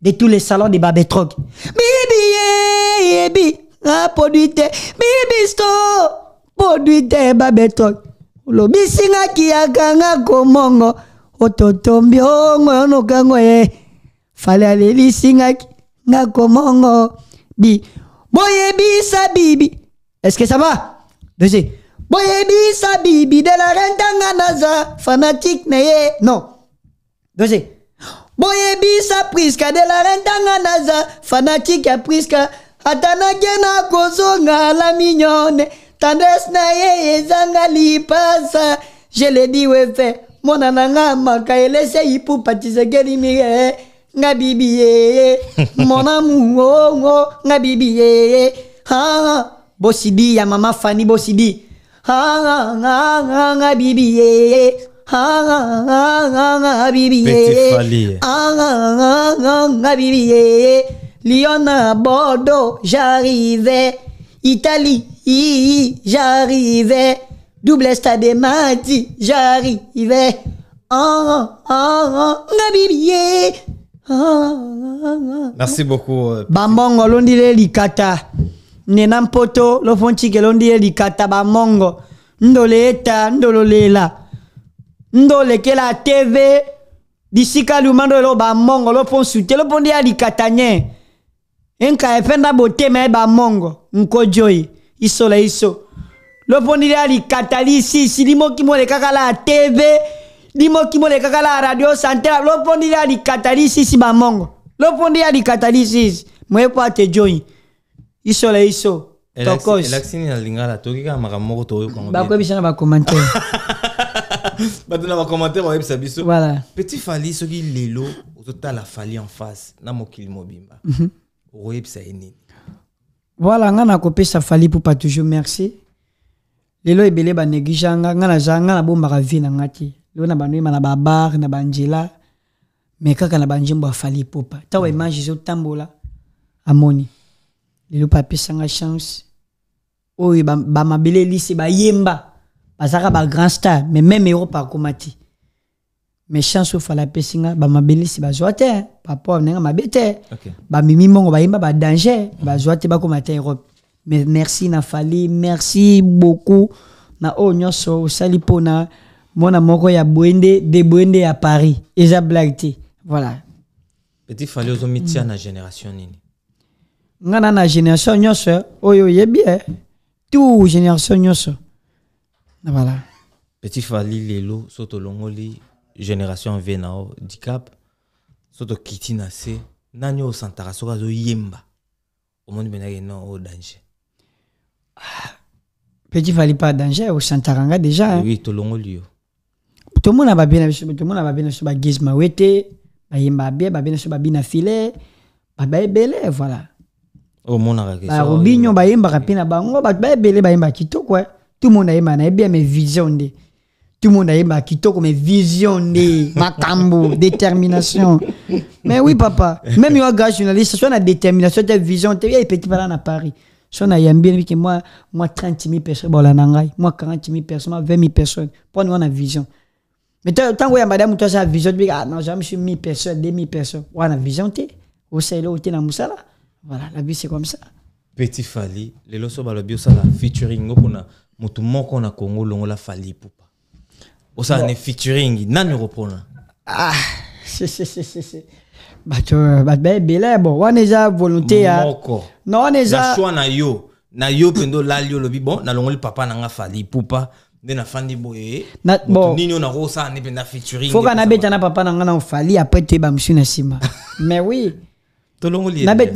de tous les salons de Babetroc. Bibi, ye, eh, eh, a ah, produit Bibi store, produit a gagné akanga komongo ototombi-ongo yonokango ye fale alelisi ngaki ngakomongo bi boyebisa bibi est-ce que ça va deuxième boyebisa bibi de la rente tanga naza fanatique na ye non deuxième boyebisa priska de la rente tanga naza fanatique ya priska na kozonga la mignone tendresse na ye ezanga lipasa je le di wefe mwana na nga ipu se ipupatise kelimie nga bibi ye mon amour oh, ha bosidi ya mama fani bosidi ha ha ha nga bibi ye Lyon Bordeaux, j'arrivais. Italie, j'arrivais. Double stade mardi, j'arrivais en en en Merci beaucoup. Euh, bambongo, L'ondi londile likata nena mpoto lofonchike Bambongo, Ndoleta, bamongo ndole qui TV. la tv lisika Lo bambongo, bamongo lofonsuite lopondia likata nye enka efenda botema mais bamongo nkojoi isola Isole, la iso loponile moi qui m'a à la tv limokimole à la radio central loponile ali kata lisisi bamongo loponile ali moi lisisi moyepo te join. iso la iso il lingala toki kaka makambo moko toyokbakoyebisa il na biso voilà. petit fali au total, la fali en face na kill mobimba mhm. okoyebisa ye nini voilà copé sa fali pour pas toujours merci lelo ebele banéglige nga nga naza nga nabombaka vie na nga te lelo na banoyema na babar na banzela me kaka na banzembo afali epopa mm. tambola, image ezotambola amoni lelo mpe nga chance oyo bamabele bayemba ba bagrand star mais même europe akoma te mais chance oyo fala apesi nga bamabelisi bazwa te hein. mabe te bamimi mbongo bayemba badanger mm. bazwa te europe mais merci Nafali merci beaucoup na onyoso oh, salipona mon mpona ya boyende de boyende à paris eza blague voilà petit fali ozomitia mm. na génération nini nga na na génération nyonso oyo ye eh. tout génération nyonso voilà petit fali lelo soto longoli génération ve na dicap soto kitina c se nani oyo osantaka yemba azoyemba omoni mpenaki non danger petit fallait pas danger Santaranga déjà eh hein. oui monde tout Tout vu monde que je babe na tout le monde a bien bien bah, bah, bah, bina filet voilà oh, a bien, vu ce que je kitoko tout monde vu ce que je vision nde tout monde ayembaka kitoko mes vision Ma cambo, détermination mais oui papa même a aga journaliste la détermination vision te petit petits à paris so nayambi que moi, moi 30 000 personnes bola la moi 40 000 personnes 20 000 personnes on une vision mais tant que madame moto aza une vision tobiki ah non jamais suis 1000 personnes 2000 personnes on une vision te osala ote na mosala voilà la vie c'est comme ça petit fali les lelo so ça la featuring opona motu moko na congo longola fali pupa osala ne featuring nani okopona ah c'est, c'est, c'est, c'est bato bato ebele bon wana eza volonté ya moko na wana na yo na yo mpenza olali olobi bon nalongoli papa nanga fali pupa nde nafandi boye nini oyo nakosala nde mpenza featuring foka nabeta na papa nanga na ofali apres toyeba mosu na nsima mais oui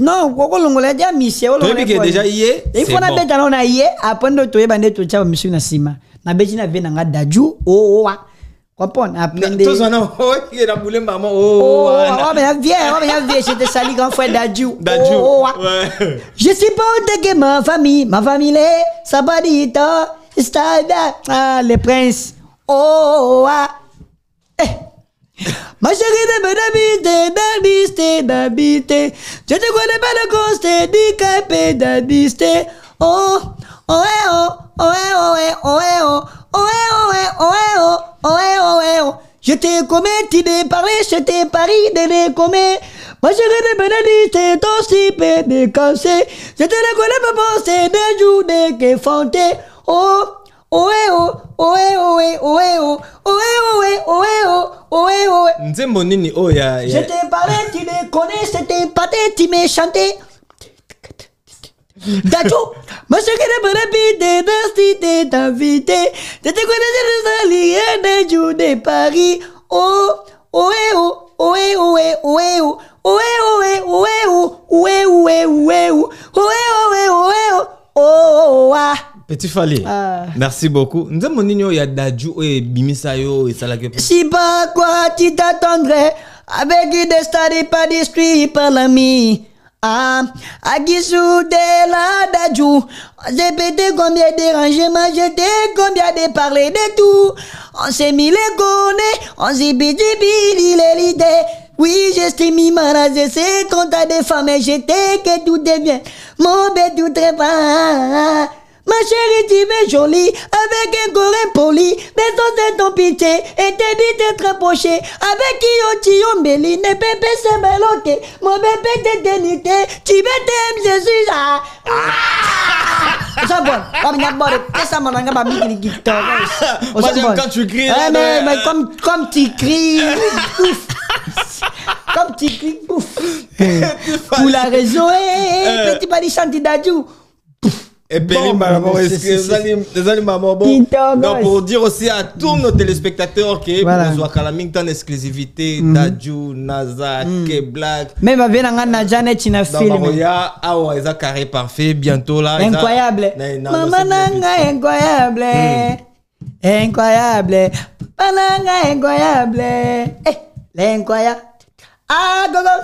non okolongola ja mise olifo nabeta nao na ye apres nde toyeba nde totya bamosu na nsima nabeti na ve nanga daju owa Comprends? Apprendre. Tous on a, oh, il a boulé maman, oh. Oh, mais viens, oh, mais viens, j'étais sali grand frère d'Adjou. D'Adjou. Oh, oh, oh, ouais. Je suis bon de ma famille, ma famille, sabadita Stada, ah, les princes. Oh, oh ah. Eh. Ma chérie de me d'habiter, d'habiter, d'habiter. Je te connais pas le gosse, t'es handicapé d'habiter. Oh. comme tu c'était Paris, des les Moi j'ai c'est aussi des cancers. C'était la pas c'est des jours de des Oh, oh, oh, oh, oh, oh, oh, oh, oh, oh, oh, oh, Je parlé, tu les connais, c'était tu chanté. Paris oh, oh, Petit Fali, ah. merci beaucoup. Nous avons dit qu'il y a oh, et Bimisayo et Je Si pas quoi tu t'attendrais, avec des stades pas desprit par l'ami. Ah, à qui de la dadjou. J'ai pété combien de rangements, j'étais combien de parler de tout. On s'est mis les gonnets, on s'est bidibili les l'idée. Oui, j'estime immanagé, c'est quand t'as des femmes et j'étais que tout est bien. Mon bébé tout est pas. Ma chérie, tu es jolie, avec un corps poli mais sans en pitié, et t'évites très poché avec qui tu es bébé c'est mon bébé dénité, tu m'aimes, ah! a un ça ah! oh, mon tu cries. Eh, euh, comme, tu cries, comme tu cries, Pour la raison, eh, eh, euh. petit bali chanti d'adjou. Et Eperi maman, eske ezali maman bon. Bah, donc pour dire aussi à tous nos téléspectateurs que nous bozwaka na mingi tana exclusivité mm -hmm. daju naza mm. ke black meme abenanga na janet na Ah ouais, ça carré parfait bientôt là incroyable mama bah, incroyable hmm. incroyable Maman, incroyable eh, l'incroyable ah gogo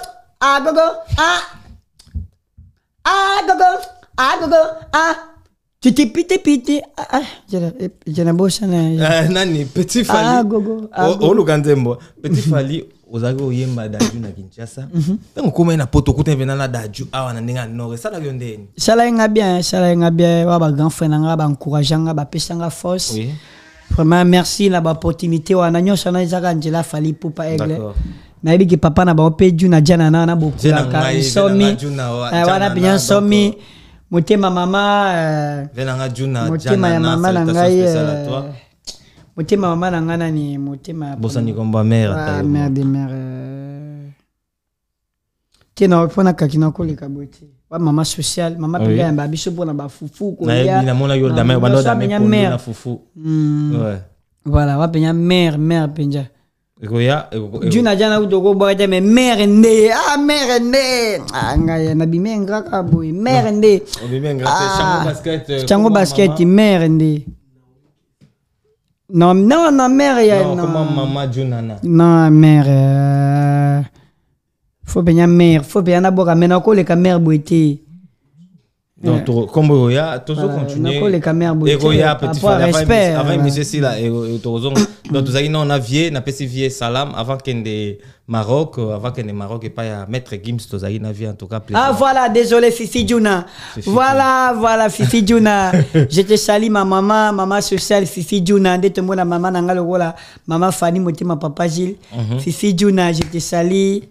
ah gogo ah ah gogo ah gogo ah Pitipiti piti ah jana bosha na nani Petit ah, Fali, ah gogo gandembo, nzembo Petit Fally ozalaki oyemba daju na kinshasa ntango mhm. okomai na poto okuta mpena na daju awa na ndenge ya nord esalaki yo ndeni esala ye nga bien esala ye nga bien wa bagrand frère na nga baencourage nga bapesanga force vraiment merci na baopportunité wana nyonso wana ezaka nzela afali na aigle nayebiki papa na bango mpe ju na diana na eh, wana bokulaka nsomi wana mpenza nsomi ma mama euh, motema euh, ma mama na ngai motema mama na nani motemamere ah, de mère euh. te merde kaki na koleka boye wa mama social mama ah da mère biso mpona bafufu hmm. ouais voilà wa mpenza mère, mère pinja. Juna jana uto ko bwa jeme mère ndé ah mère ndé ah ngaye na bi men gra ka boy mère ndé on bi men gra ah, chango basket eh, chango basket mère ndé non non na mère ya non, comment maman juna na non mère eh, faut bien mère faut bien na boka mena ko le ka mère donc comme oya toujours continuer petit frère, avant monsieur sila toujours donc tozalaki na na vie napesi vie salam avant des maroc euh, avant des maroc pas à maître gims vous avez vie en tout cas ah voilà désolé fifi juna voilà voilà fifi juna je te salue ma maman maman sociale fifi juna nde tombona mama na ngai maman fanny fani ma papa gilles mhm. fifi juna je te salue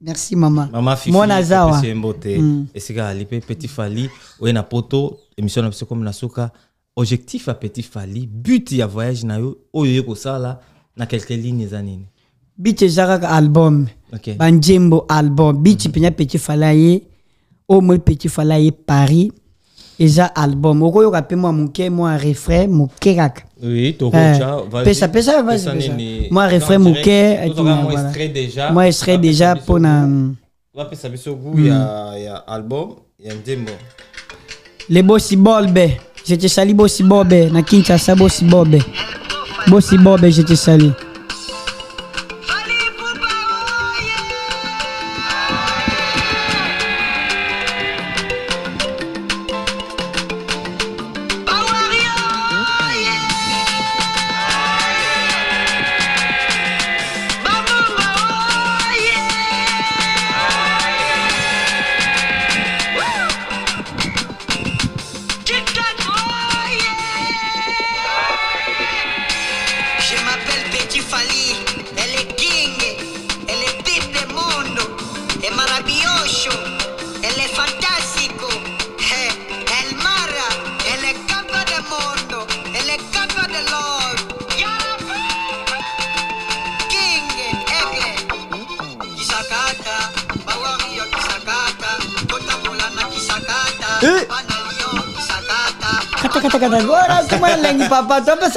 merci maman. mama fifi mwana zawa mbote mm. esika alipe petit fali na poto émission na biso comme na suka objectif ya petit fali but ya voyage na yo oyo ça, là, na quelque ligne eza nini bic eza kaka album Banjimbo album bic mm -hmm. petit fali petit fali paris et ça album au coup il moi mon quai moi refrain mon kerak oui tout eh, ça pesa pesa vas-y moi refrain mon kerak moi extrait voilà. déjà moi extrait déjà pour na va pesa pesa au il y a il y a album il y a un demo les bossy bobe j'étais sali bossy bobe na kinta sa bossy bobe bossy bobe j'étais sali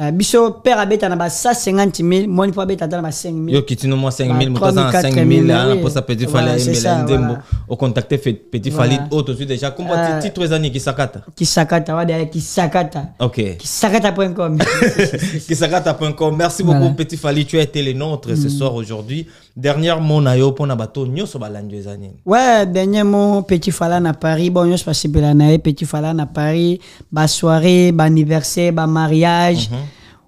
Euh, biso père abeta na ba 150 000 moni po abeta na ba 5 000 yo kiti no 5 000 5 000 petit fali ayembela ndembo ocontacte petit fali euh, oyo qui ans qui kisakata kisakata kisakata.com merci beaucoup petit fali tu as été le nôtre ce mm. soir aujourd'hui dernier mot na yo mpona bato nyonso à ouais dernière mon petit fala à paris bon nyonso basepela na ye petit fala à paris soirée, ba mariage. ba mariage. Mhm.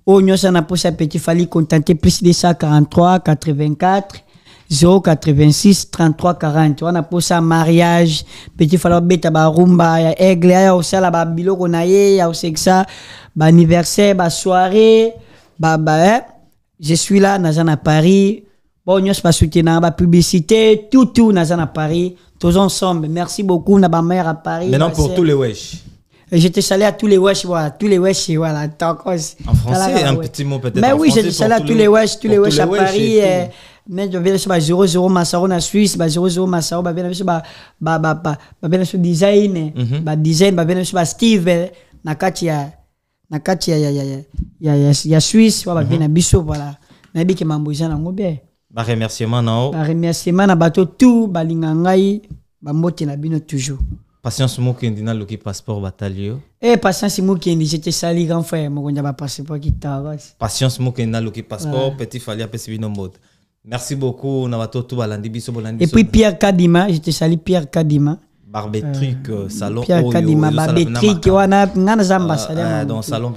oyo oh, nyonso na ça petit fali contenter, plus 43 84 086 33 40 pour ça mariage petit fala ba barumba ya aigle aya ba biloko na ye ya ça, ba anniversaire ba, ba, eh. je suis là naza à paris Bon, nous sommes soutenir la publicité, tout, tout, nous sommes à Paris, tous ensemble. Merci beaucoup, nous mère à Paris. Maintenant, pour tous les Wesh. Je te salue à tous les Wesh, voilà, tous les Wesh, voilà. En français, un petit mot peut-être. Mais ben oui, je te salue à tous les Wesh, tous les Wesh à Paris. Euh, mais je viens sur 0-0 Massaro en Suisse, 0-0 Massaro, je viens sur le bah, bah, bah, design, mhm. design, je viens sur Steve, na Katia, na Katia, ya ya ya ya ya ya Suisse, mhm. voilà, bien un bisou voilà. Mais bien que mambo, j'en ai bah remerciement non. Bah remerciement na bato tout balinga ngai bambote na bino toujours. Patience mokendi na loki passeport batalio. Eh patience mokendi j'étais sali grand frère mo konja ba passeport qui taras. Patience mokendi na loki passeport petit fallait apesi bino mode. Merci beaucoup na bato tout balandi biso bolandi. Et puis Pierre Kadima, j'étais sali Pierre Kadima truc euh, euh, salon oyo salon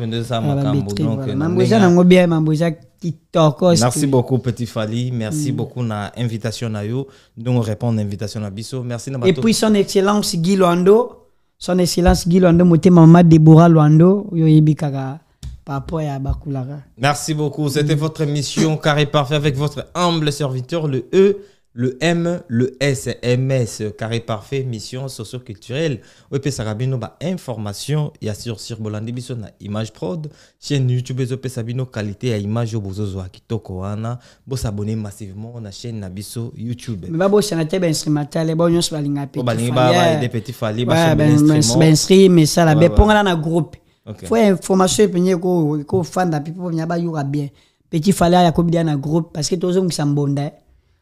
merci beaucoup petit fali merci mm. beaucoup na invitation na yo donc répondre invitation na biso merci et puis son excellence guy Luando son excellence guy Luando motema mama Luando. par rapport à bakulaga Merci beaucoup. C'était votre émission Carré Parfait avec votre humble serviteur, le E le M, le S, MS, carré parfait, mission socio-culturelle. Vous bah, information, il y sur sur image prod, chaîne YouTube, OP Sabino, qualité à image, au bozo, massivement, la chaîne Nabiso YouTube. Ben mais bah, je suis un une bon, on se petit. Bah, des petits fallis, bah, ben, ben, ben mais ça, là, mais pour un groupe. Faut information, et bien. Petit un groupe, parce que tous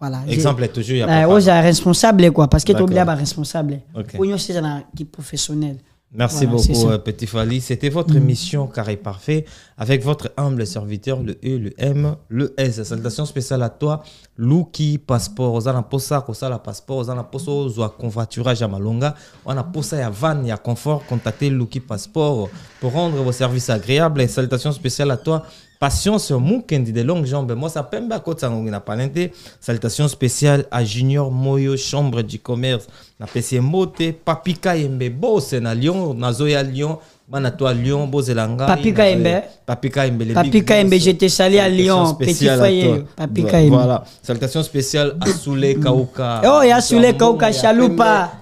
Voilà. Exemple, toujours, il y a ben, pas. responsable, quoi, parce que tu obligé un responsable. Pour nous, c'est un équipe professionnelle. Merci beaucoup, euh, Petit Fali. C'était votre mm. émission Carré Parfait avec votre humble serviteur, le E, le M, le S. Salutations spéciales à toi, Louki Passeport. On a posa, la passeport, on a posé on convoiturage à Malonga, on a posé à Van, il y confort. Contactez Luki Passport pour rendre vos services agréables. salutations spéciales à toi, Patience Mukendi de longues jambes. Moi, ça pemba na palente. Salutations spéciales à Junior Moyo, Chambre du commerce. Na PC Mote, Papika Yembe, Bosse na Lyon, Nazoya Lyon, Manatoa Lyon, Bozelanga. Papika Yembe. Papi Mbe, Papi je salé à Lyon, petit foyer. Papi spéciales Voilà. Salutation spéciale à Soule Kauka. Oh, ya Kauka, Chaloupa.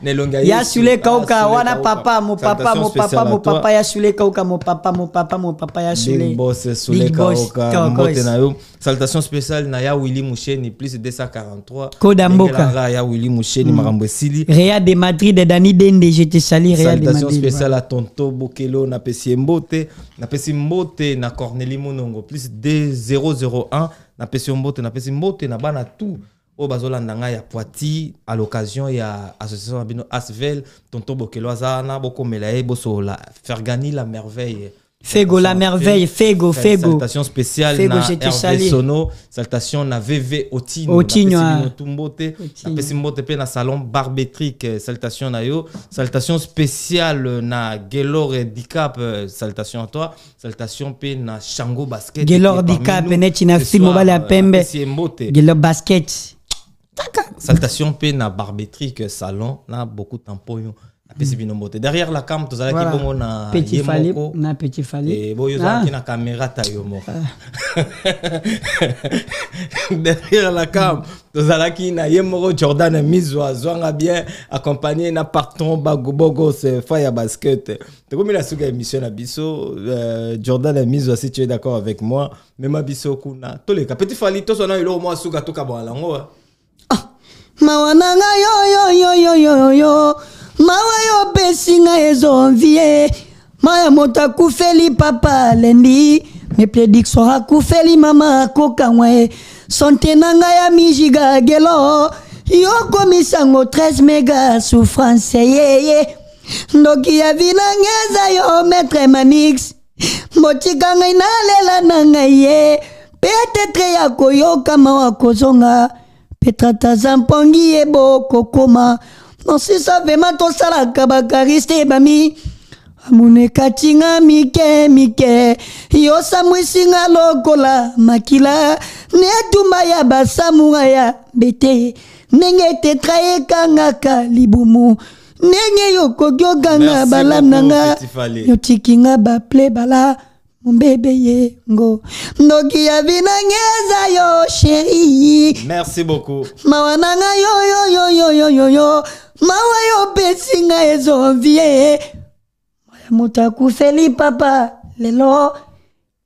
Ya Soule ah, Kauka, wana papa, mon papa, mon papa, mon papa, ya Kauka, mon papa, mon papa, mon papa, ya Soule. Big boss, Soule Kauka, Salutations spéciales Salutation spéciale Naya Willy Moucheni, plus 243. Kodamboka. Ya Willy Moucheni, mm. Marambesili. de Madrid, Dani Dende, je te salé, Madrid. Salutation spéciale à Tonto Bokelo, na Mbote, na Mbote, na corneli monongo plus d 001 napesi Pession na napesi na bana tout oyo bazola à ya poiti à l'occasion ya association Abino asvel tonton Bokeloazana, Boko wana bokomela fergani la merveille Fego, la merveille, Fego, Fego. Salutations spéciales Fego, na Hervé Sono, salutations na VV Otino, Otino na ah. Tumbote, na Pesimbote pe na salon barbetrique, eh, salutations na yo, salutations spéciales na Gelor Dicap, eh, salutations à toi, salutations pe na Chango Basket. Gelor Dicap, neti na film bala euh, pembe. Gelor Basket. Salutations pe na barbetrique eh, salon, na beaucoup yo apesi hmm. bino derrière la cam tozalaki voilà. bongo na petit ye fali, moko na petit fali e, boyo ozalaki ah. na caméra ta yo moko ah. derrière la cam tozalaki na Jordan moko jordan mizo azwanga bien accompagné na patron bagobogos fa ya basket tokomi na suka émission na biso euh, jordan mizo si tu es d'accord avec moi Même biso kuna toleka petit fali tozwa na eloko mwa suka tokabwala lango hein mawa yo yo yo mawa yo yo ngai ezonvie ma ya moto akufeli papa alembi meprediktion akufeli mama akokangwa ye sante na ngai ya mijiga gelo yo komisango 13 mega souffrance ye. ndoki ya vinanga yo maître manix botika yna nalela na ye pe ya koyoka mawa kozonga petata zampongi ebokokoma mosiso vema tosalaka bakariste bami amunekatinga mike mike yosamwisinga lokola makila ne etumba ya basamura ya bete ndenge tetra ekangaka libumu ndenge yokoki okanga balam nanga Nga, baple bala Bébé yengo. Ndoki ya vinangeza yo chéri. Merci beaucoup. Mawana yo yo yo yo yo yo yo. Mawa yo besinga ezovie. Moya mutakufeli papa lelo.